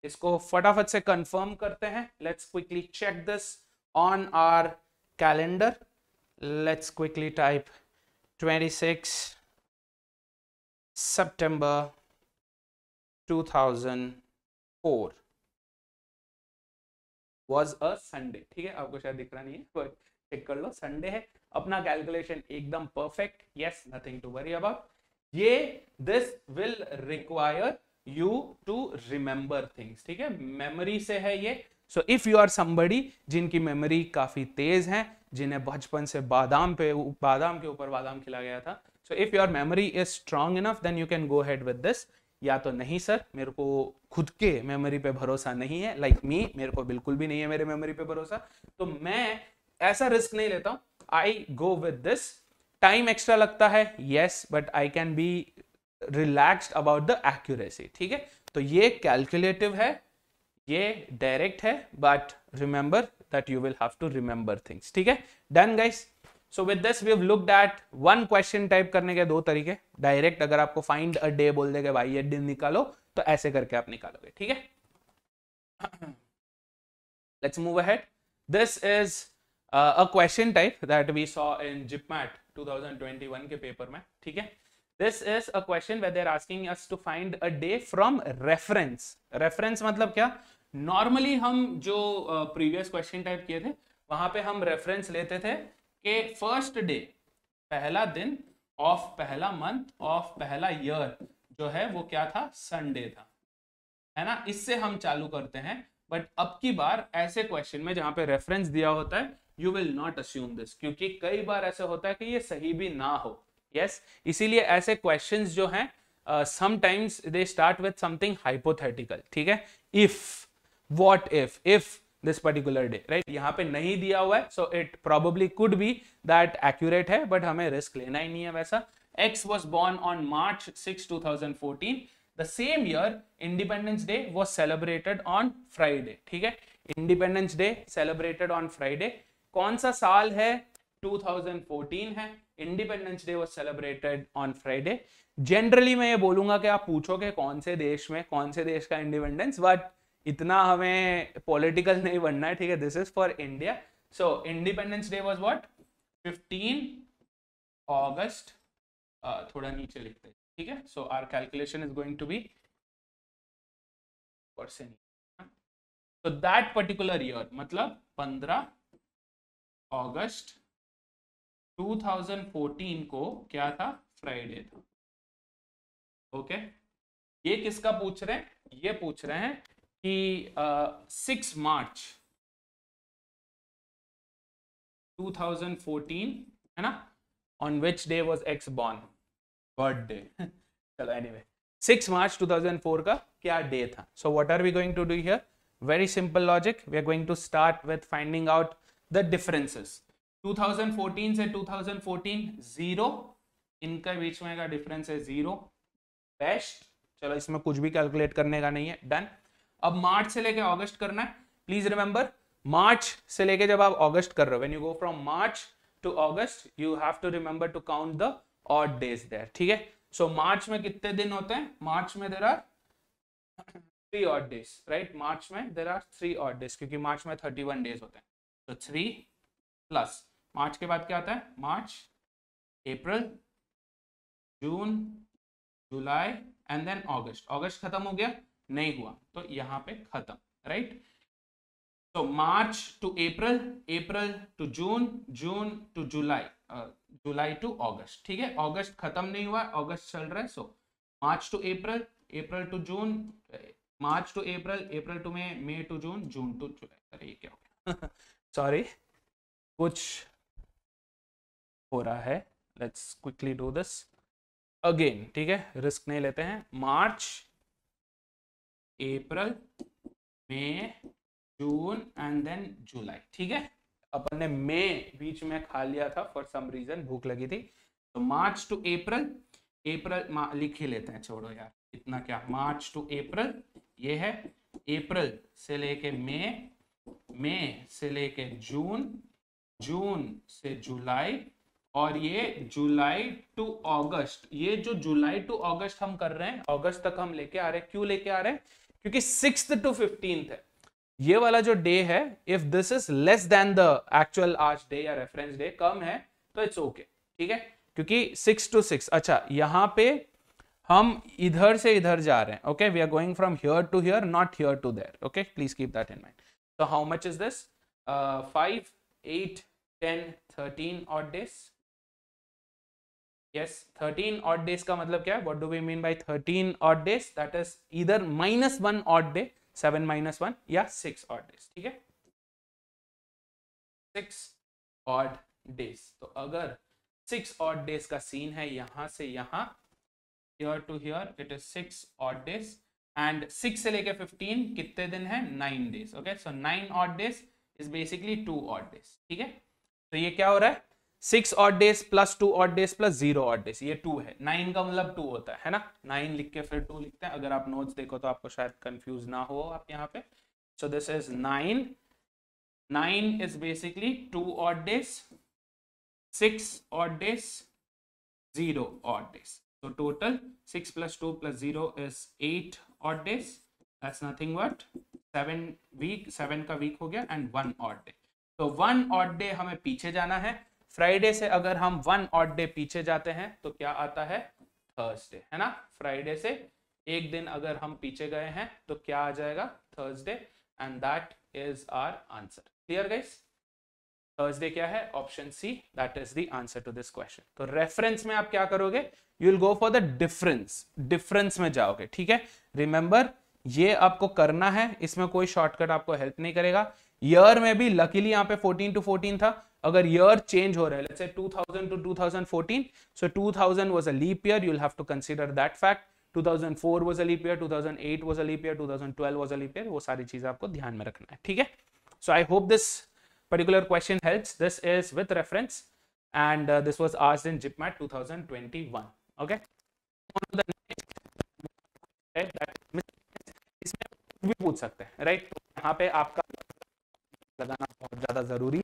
इसको फटाफट से कंफर्म करते हैं let's quickly check this on our calendar let's quickly type 26 September 2004 was a Sunday ठीक है आपको शायद दिख रहा नहीं है बट चेक कर लो संडे है अपना कैलकुलेशन एकदम perfect yes nothing to worry about ये this will require you to remember things ठीक है मेमोरी से है ये so if you are somebody जिनकी मेमोरी काफी तेज है जिन्हें बचपन से बादाम पे बादाम के ऊपर बादाम खिला गया था so if your memory is strong enough then you can go ahead with this या तो नहीं सर मेरे को खुद के मेमोरी पे भरोसा नहीं है लाइक like मी मेरे को बिल्कुल भी नहीं है मेरे मेमोरी पे भरोसा तो मैं ऐसा रिस्क नहीं लेता हूँ I go with this time extra लगता है yes but I can be relaxed about the accuracy ठीक है तो ये कैलकुलेटिव है ये डायरेक्ट है but remember that you will have to remember things ठीक है done guys so with this we have looked at one question type करने के दो तरीके डायरेक्ट अगर आपको फाइंड अ डे बोल देगा भाई ये दिन निकालो तो ऐसे करके आप निकालोगे ठीक है let's move ahead this is a question type that we saw in JIPMAT 2021 के पेपर में ठीक है this is a question where they are asking us to find a day from reference reference मतलब क्या नॉर्मली हम जो प्रीवियस क्वेश्चन टाइप किए थे वहां पे हम रेफरेंस लेते थे के फर्स्ट डे पहला दिन ऑफ पहला मंथ ऑफ पहला ईयर जो है वो क्या था संडे था है ना इससे हम चालू करते हैं बट अब की बार ऐसे क्वेश्चन में जहां पे रेफरेंस दिया होता है you will not assume this क्योंकि कई बार ऐसे होता है कि ये सही भी ना हो यस yes? इसीलिए ऐसे क्वेश्चन जो है sometimes they start with something hypothetical ठीक है if what if if this particular day right यहाँ पे नहीं दिया हुआ है so it probably could be that accurate है बट हमें रिस्क लेना ही नहीं है वैसा x was born on march 6 2014 the same year independence day independence day on friday on Friday ठीक है independence day celebrated on Friday कौन सा साल है 2014 है independence day was celebrated on Friday generally मैं ये बोलूंगा कि आप पूछोगे कौन से देश में कौन से देश का इंडिपेंडेंस बट इतना हमें पॉलिटिकल नहीं बनना है ठीक है this is for India so independence day was what fifteen August थोड़ा नीचे लिखते हैं ठीक है so our calculation is going to be percent तो दैट पर्टिकुलर ईयर मतलब पंद्रह अगस्त 2014 को क्या था फ्राइडे था ओके okay? ये किसका पूछ रहे हैं ये पूछ रहे हैं कि सिक्स मार्च 2014 है ना on which day was X born birthday चलो एनीवे सिक्स मार्च 2004 का क्या डे था so what are we going to do here very simple logic we are going to start with finding out the differences 2014 से 2014 zero इनका बीच में का difference है zero best चलो इसमें कुछ भी कैलकुलेट करने का नहीं है डन अब मार्च से लेके अगस्त करना है प्लीज रिमेंबर मार्च से लेके जब आप अगस्त कर रहे हो when you go from March to August you have to remember to count the odd days there ठीक है सो मार्च में कितने दिन होते हैं मार्च में there are three odd days right March में there are three odd days क्योंकि मार्च में थर्टी वन डेज होते हैं तो थ्री प्लस मार्च के बाद क्या आता है मार्च अप्रैल जून जुलाई एंड देन अगस्त अगस्त खत्म हो गया नहीं हुआ तो यहाँ पे खत्म राइट तो March to April April to June June to July July to August ठीक है अगस्त खत्म नहीं हुआ अगस्त चल रहा है so March to April April to June March to April April to May May to June June to July अरे ये क्या हो गया सॉरी कुछ हो रहा है let's quickly do this again ठीक है रिस्क नहीं लेते हैं मार्च अप्रैल मई जून एंड देन जुलाई ठीक है अपन ने मई बीच में खा लिया था फॉर सम रीजन भूख लगी थी तो मार्च टू अप्रैल अप्रैल लिख ही लेते हैं छोड़ो यार इतना क्या मार्च टू अप्रैल ये है अप्रैल से लेके मई मई से लेके जून जून से जुलाई और ये जुलाई टू अगस्त ये जो जुलाई टू अगस्त हम कर रहे हैं अगस्त तक हम लेके आ रहे हैं क्यों लेके आ रहे हैं क्योंकि सिक्स टू फिफ्टीन है ये वाला जो डे है if this is less than the actual आज डे या रेफरेंस डे कम है तो इट्स ओके ठीक है क्योंकि सिक्स टू सिक्स अच्छा यहाँ पे हम इधर से इधर जा रहे हैं okay we are going from here to here not here to there okay please keep that in mind तो how much is this five eight ten thirteen odd days yes 13 odd days ka matlab kya hai what do we mean by 13 odd days that is either minus 1 odd day 7 minus 1 या 6 odd days ठीक है 6 odd days तो अगर 6 odd days का scene है यहां से यहां here to here it is 6 odd days and 6 से लेके 15 कितने दिन है 9 days okay so 9 odd days is basically 2 odd days ठीक है तो ये क्या हो रहा है six odd days plus two odd days plus zero odd days ये टू है नाइन का मतलब टू होता है है ना नाइन लिख के फिर टू लिखते हैं अगर आप नोट्स देखो तो आपको शायद कंफ्यूज ना हो आप यहाँ पे so this is nine nine is basically two odd days six odd days zero odd days तो total six plus two plus zero is eight odd days that's nothing but seven week seven का week हो गया and one odd day तो one odd day हमें पीछे जाना है Friday से अगर हम वन ऑट डे पीछे जाते हैं तो क्या आता है थर्सडे है ना फ्राइडे से एक दिन अगर हम पीछे गए हैं तो क्या आ जाएगा Thursday and that is our answer clear guys Thursday क्या है option C that is the answer to this question तो रेफरेंस में आप क्या करोगे you will go for the difference difference में जाओगे ठीक है रिमेंबर ये आपको करना है इसमें कोई शॉर्टकट आपको हेल्प नहीं करेगा ईयर में भी लकीली यहाँ पे 14 टू 14 था अगर ईयर चेंज हो रहा है let's say 2000 to 2014 so 2000 was a leap year you will have to consider that fact 2004 was a leap year 2008 was a leap year 2012 was a leap year वो सारी चीजें आपको ध्यान में रखना है ठीक है so I hope this particular question helps this is with reference and this was asked in GIPMAT gipmat 2021 okay on the next that इसमें भी पूछ सकते हैं राइट तो यहां पे आपका लगाना बहुत ज्यादा जरूरी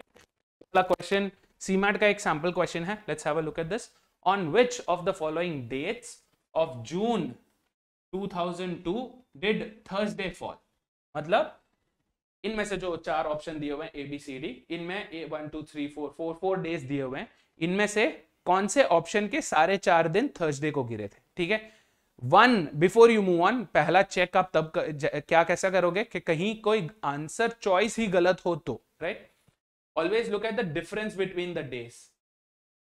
वाला क्वेश्चन सीमैट का एक सैंपल क्वेश्चन है let's have a look at this on which of the following dates of June 2002 did Thursday fall मतलब इनमें से जो चार ऑप्शन दिए हुए हैं ए बी सी डी इनमें A one two three four four four days दिए हुए हैं इनमें से कौन से ऑप्शन के सारे चार दिन थर्सडे को गिरे थे ठीक है one before you move on पहला चेक आप तब क्या कैसा करोगे कि कहीं कोई आंसर चॉइस ही गलत हो तो right right? Always look at the difference between the days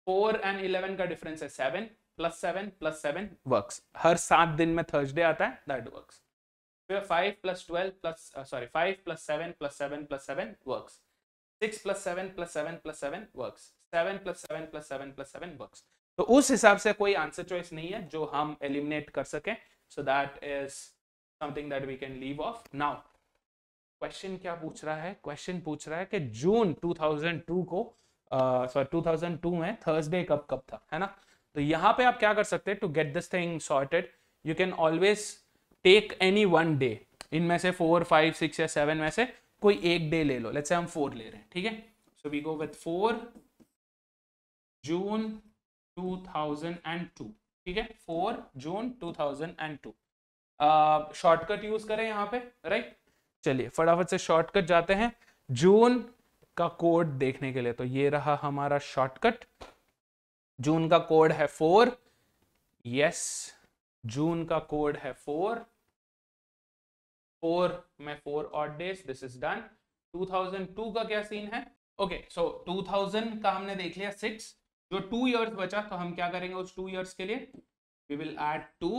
four and eleven का डिफरेंस है seven plus seven plus seven work हर सात दिन में थर्सडे आता है that work five plus twelve plus sorry five plus seven plus seven plus seven work six plus seven plus seven plus seven work seven plus seven plus seven plus seven work तो उस हिसाब से कोई answer choice नहीं है जो हम eliminate कर सकें so that is something that we can leave off now question क्या पूछ रहा है क्वेश्चन पूछ रहा है कि जून 2002 को सॉरी uh, 2002 में थर्सडे कब कब था है ना तो यहाँ पे आप क्या कर सकते हैं to get this thing sorted you can always take any one day इनमें से फोर फाइव सिक्स या सेवन में से कोई एक डे ले लो लेट्स से हम फोर ले रहे हैं ठीक है so we go with four June 2002 ठीक है फोर जून 2002 शॉर्टकट यूज करें यहाँ पे राइट right? चलिए फटाफट से शॉर्टकट जाते हैं जून का कोड देखने के लिए तो ये रहा हमारा शॉर्टकट जून का कोड है फोर यस जून का कोड है फोर फोर में four odd days this is done 2002 का क्या सीन है ओके सो टू थाउजेंड का हमने देख लिया सिक्स जो टू इयर्स बचा तो हम क्या करेंगे उस टू इयर्स के लिए we will add two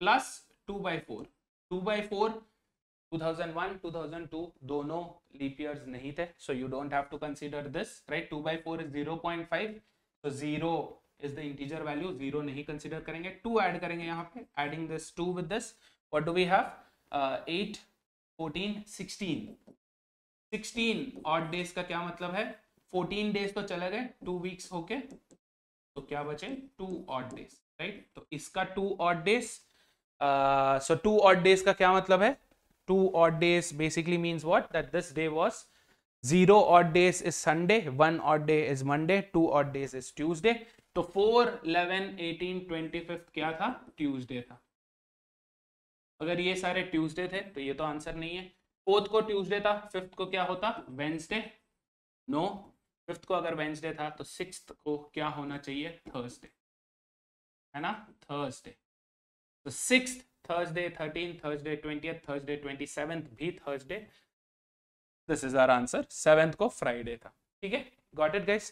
plus two by four two by four 2001 2002 दोनों लीप ईयर्स नहीं थे so you don't have to consider this right 2 by four is zero point five तो zero is the integer value zero नहीं consider करेंगे two add करेंगे यहाँ पे adding this two with this what do we have eight fourteen sixteen sixteen odd days का क्या मतलब है फोर्टीन डेज तो चले गए टू वीक्स होके तो क्या बचे टू ऑट डेज राइट तो इसका two odd days so two odd days का क्या मतलब है two odd days basically means what? That this day was zero odd days is Sunday, one odd day is Monday, two odd days is Tuesday. to so 4, 11, 18, 25 kya tha Tuesday tha agar ye sare Tuesday थे तो ये तो answer नहीं है fourth को Tuesday था fifth को क्या होता वेंसडे नो फिफ्थ को अगर वेंसडे था तो सिक्स को क्या होना चाहिए थर्सडे है ना थर्सडे तो six Thursday 13, Thursday 20th, Thursday 27th भी Thursday. This is our answer. 7th को Friday था. ठीक है? Got it guys?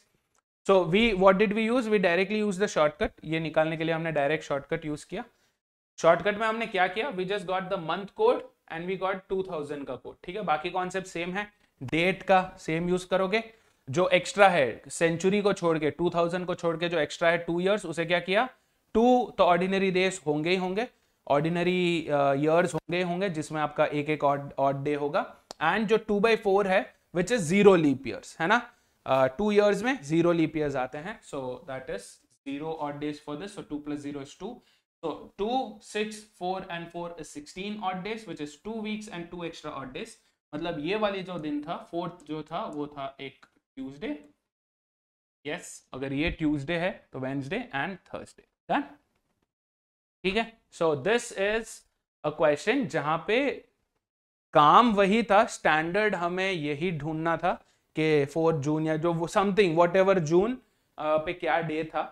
So we what did we use? We directly used the shortcut. ये निकालने के लिए हमने direct shortcut use किया. शॉर्टकट में हमने क्या किया we just got the month code and we got 2000 का कोड ठीक है बाकी कॉन्सेप्ट सेम है डेट का सेम यूज करोगे जो एक्स्ट्रा है सेंचुरी को छोड़ के 2000 को छोड़ के जो एक्स्ट्रा है टू ईयर्स उसे क्या किया टू तो ऑर्डिनरी डेज होंगे ही होंगे ऑर्डिनरी ईयर्स uh, होंगे होंगे जिसमें आपका एक एक ऑड डे होगा एंड जो टू बाई फोर है which is zero leap years है ना टू uh, ईयर्स में जीरो लीप ईयर्स आते हैं so that is zero odd days for this so two plus zero is two So two six four and four is sixteen odd days which is two weeks and two extra odd days मतलब ये वाली जो दिन था fourth जो था वो था एक ट्यूजडे यस yes, अगर ये ट्यूजडे है तो वेंसडे एंड थर्सडे डन ठीक है so this is a question जहां पे काम वही था स्टैंडर्ड हमें यही ढूंढना था कि फोर्थ जून या जो समथिंग वट एवर जून पे क्या डे था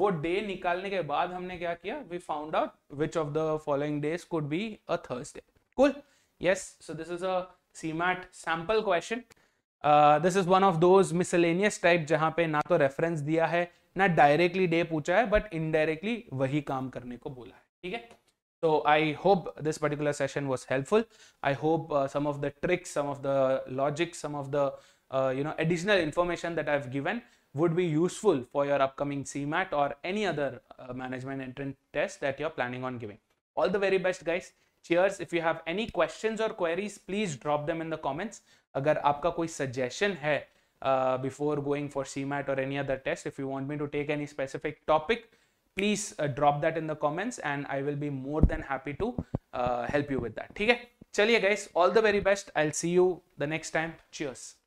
वो डे निकालने के बाद हमने क्या किया we found out which of the following days could be a Thursday cool yes so this is a cmat sample question this is one of those miscellaneous type जहां पे ना तो रेफरेंस दिया है ना डायरेक्टली डे पूछा है but indirectly वही काम करने को बोला है ठीक है तो I hope this particular session was helpful I hope some of the tricks some of the logic some of the you know additional information that I have given would be useful for your upcoming CMAT or any other management entrance test that you are planning on giving all the very best guys cheers if you have any question or queries please drop them in the comments अगर आपका कोई suggestion है uh, before going for CMAT or any other test. If you want me to take any specific topic, please uh, drop that in the comments and I will be more than happy to uh, help you with that. Okay? Chaliye guys, all the very best. I'll see you the next time. Cheers.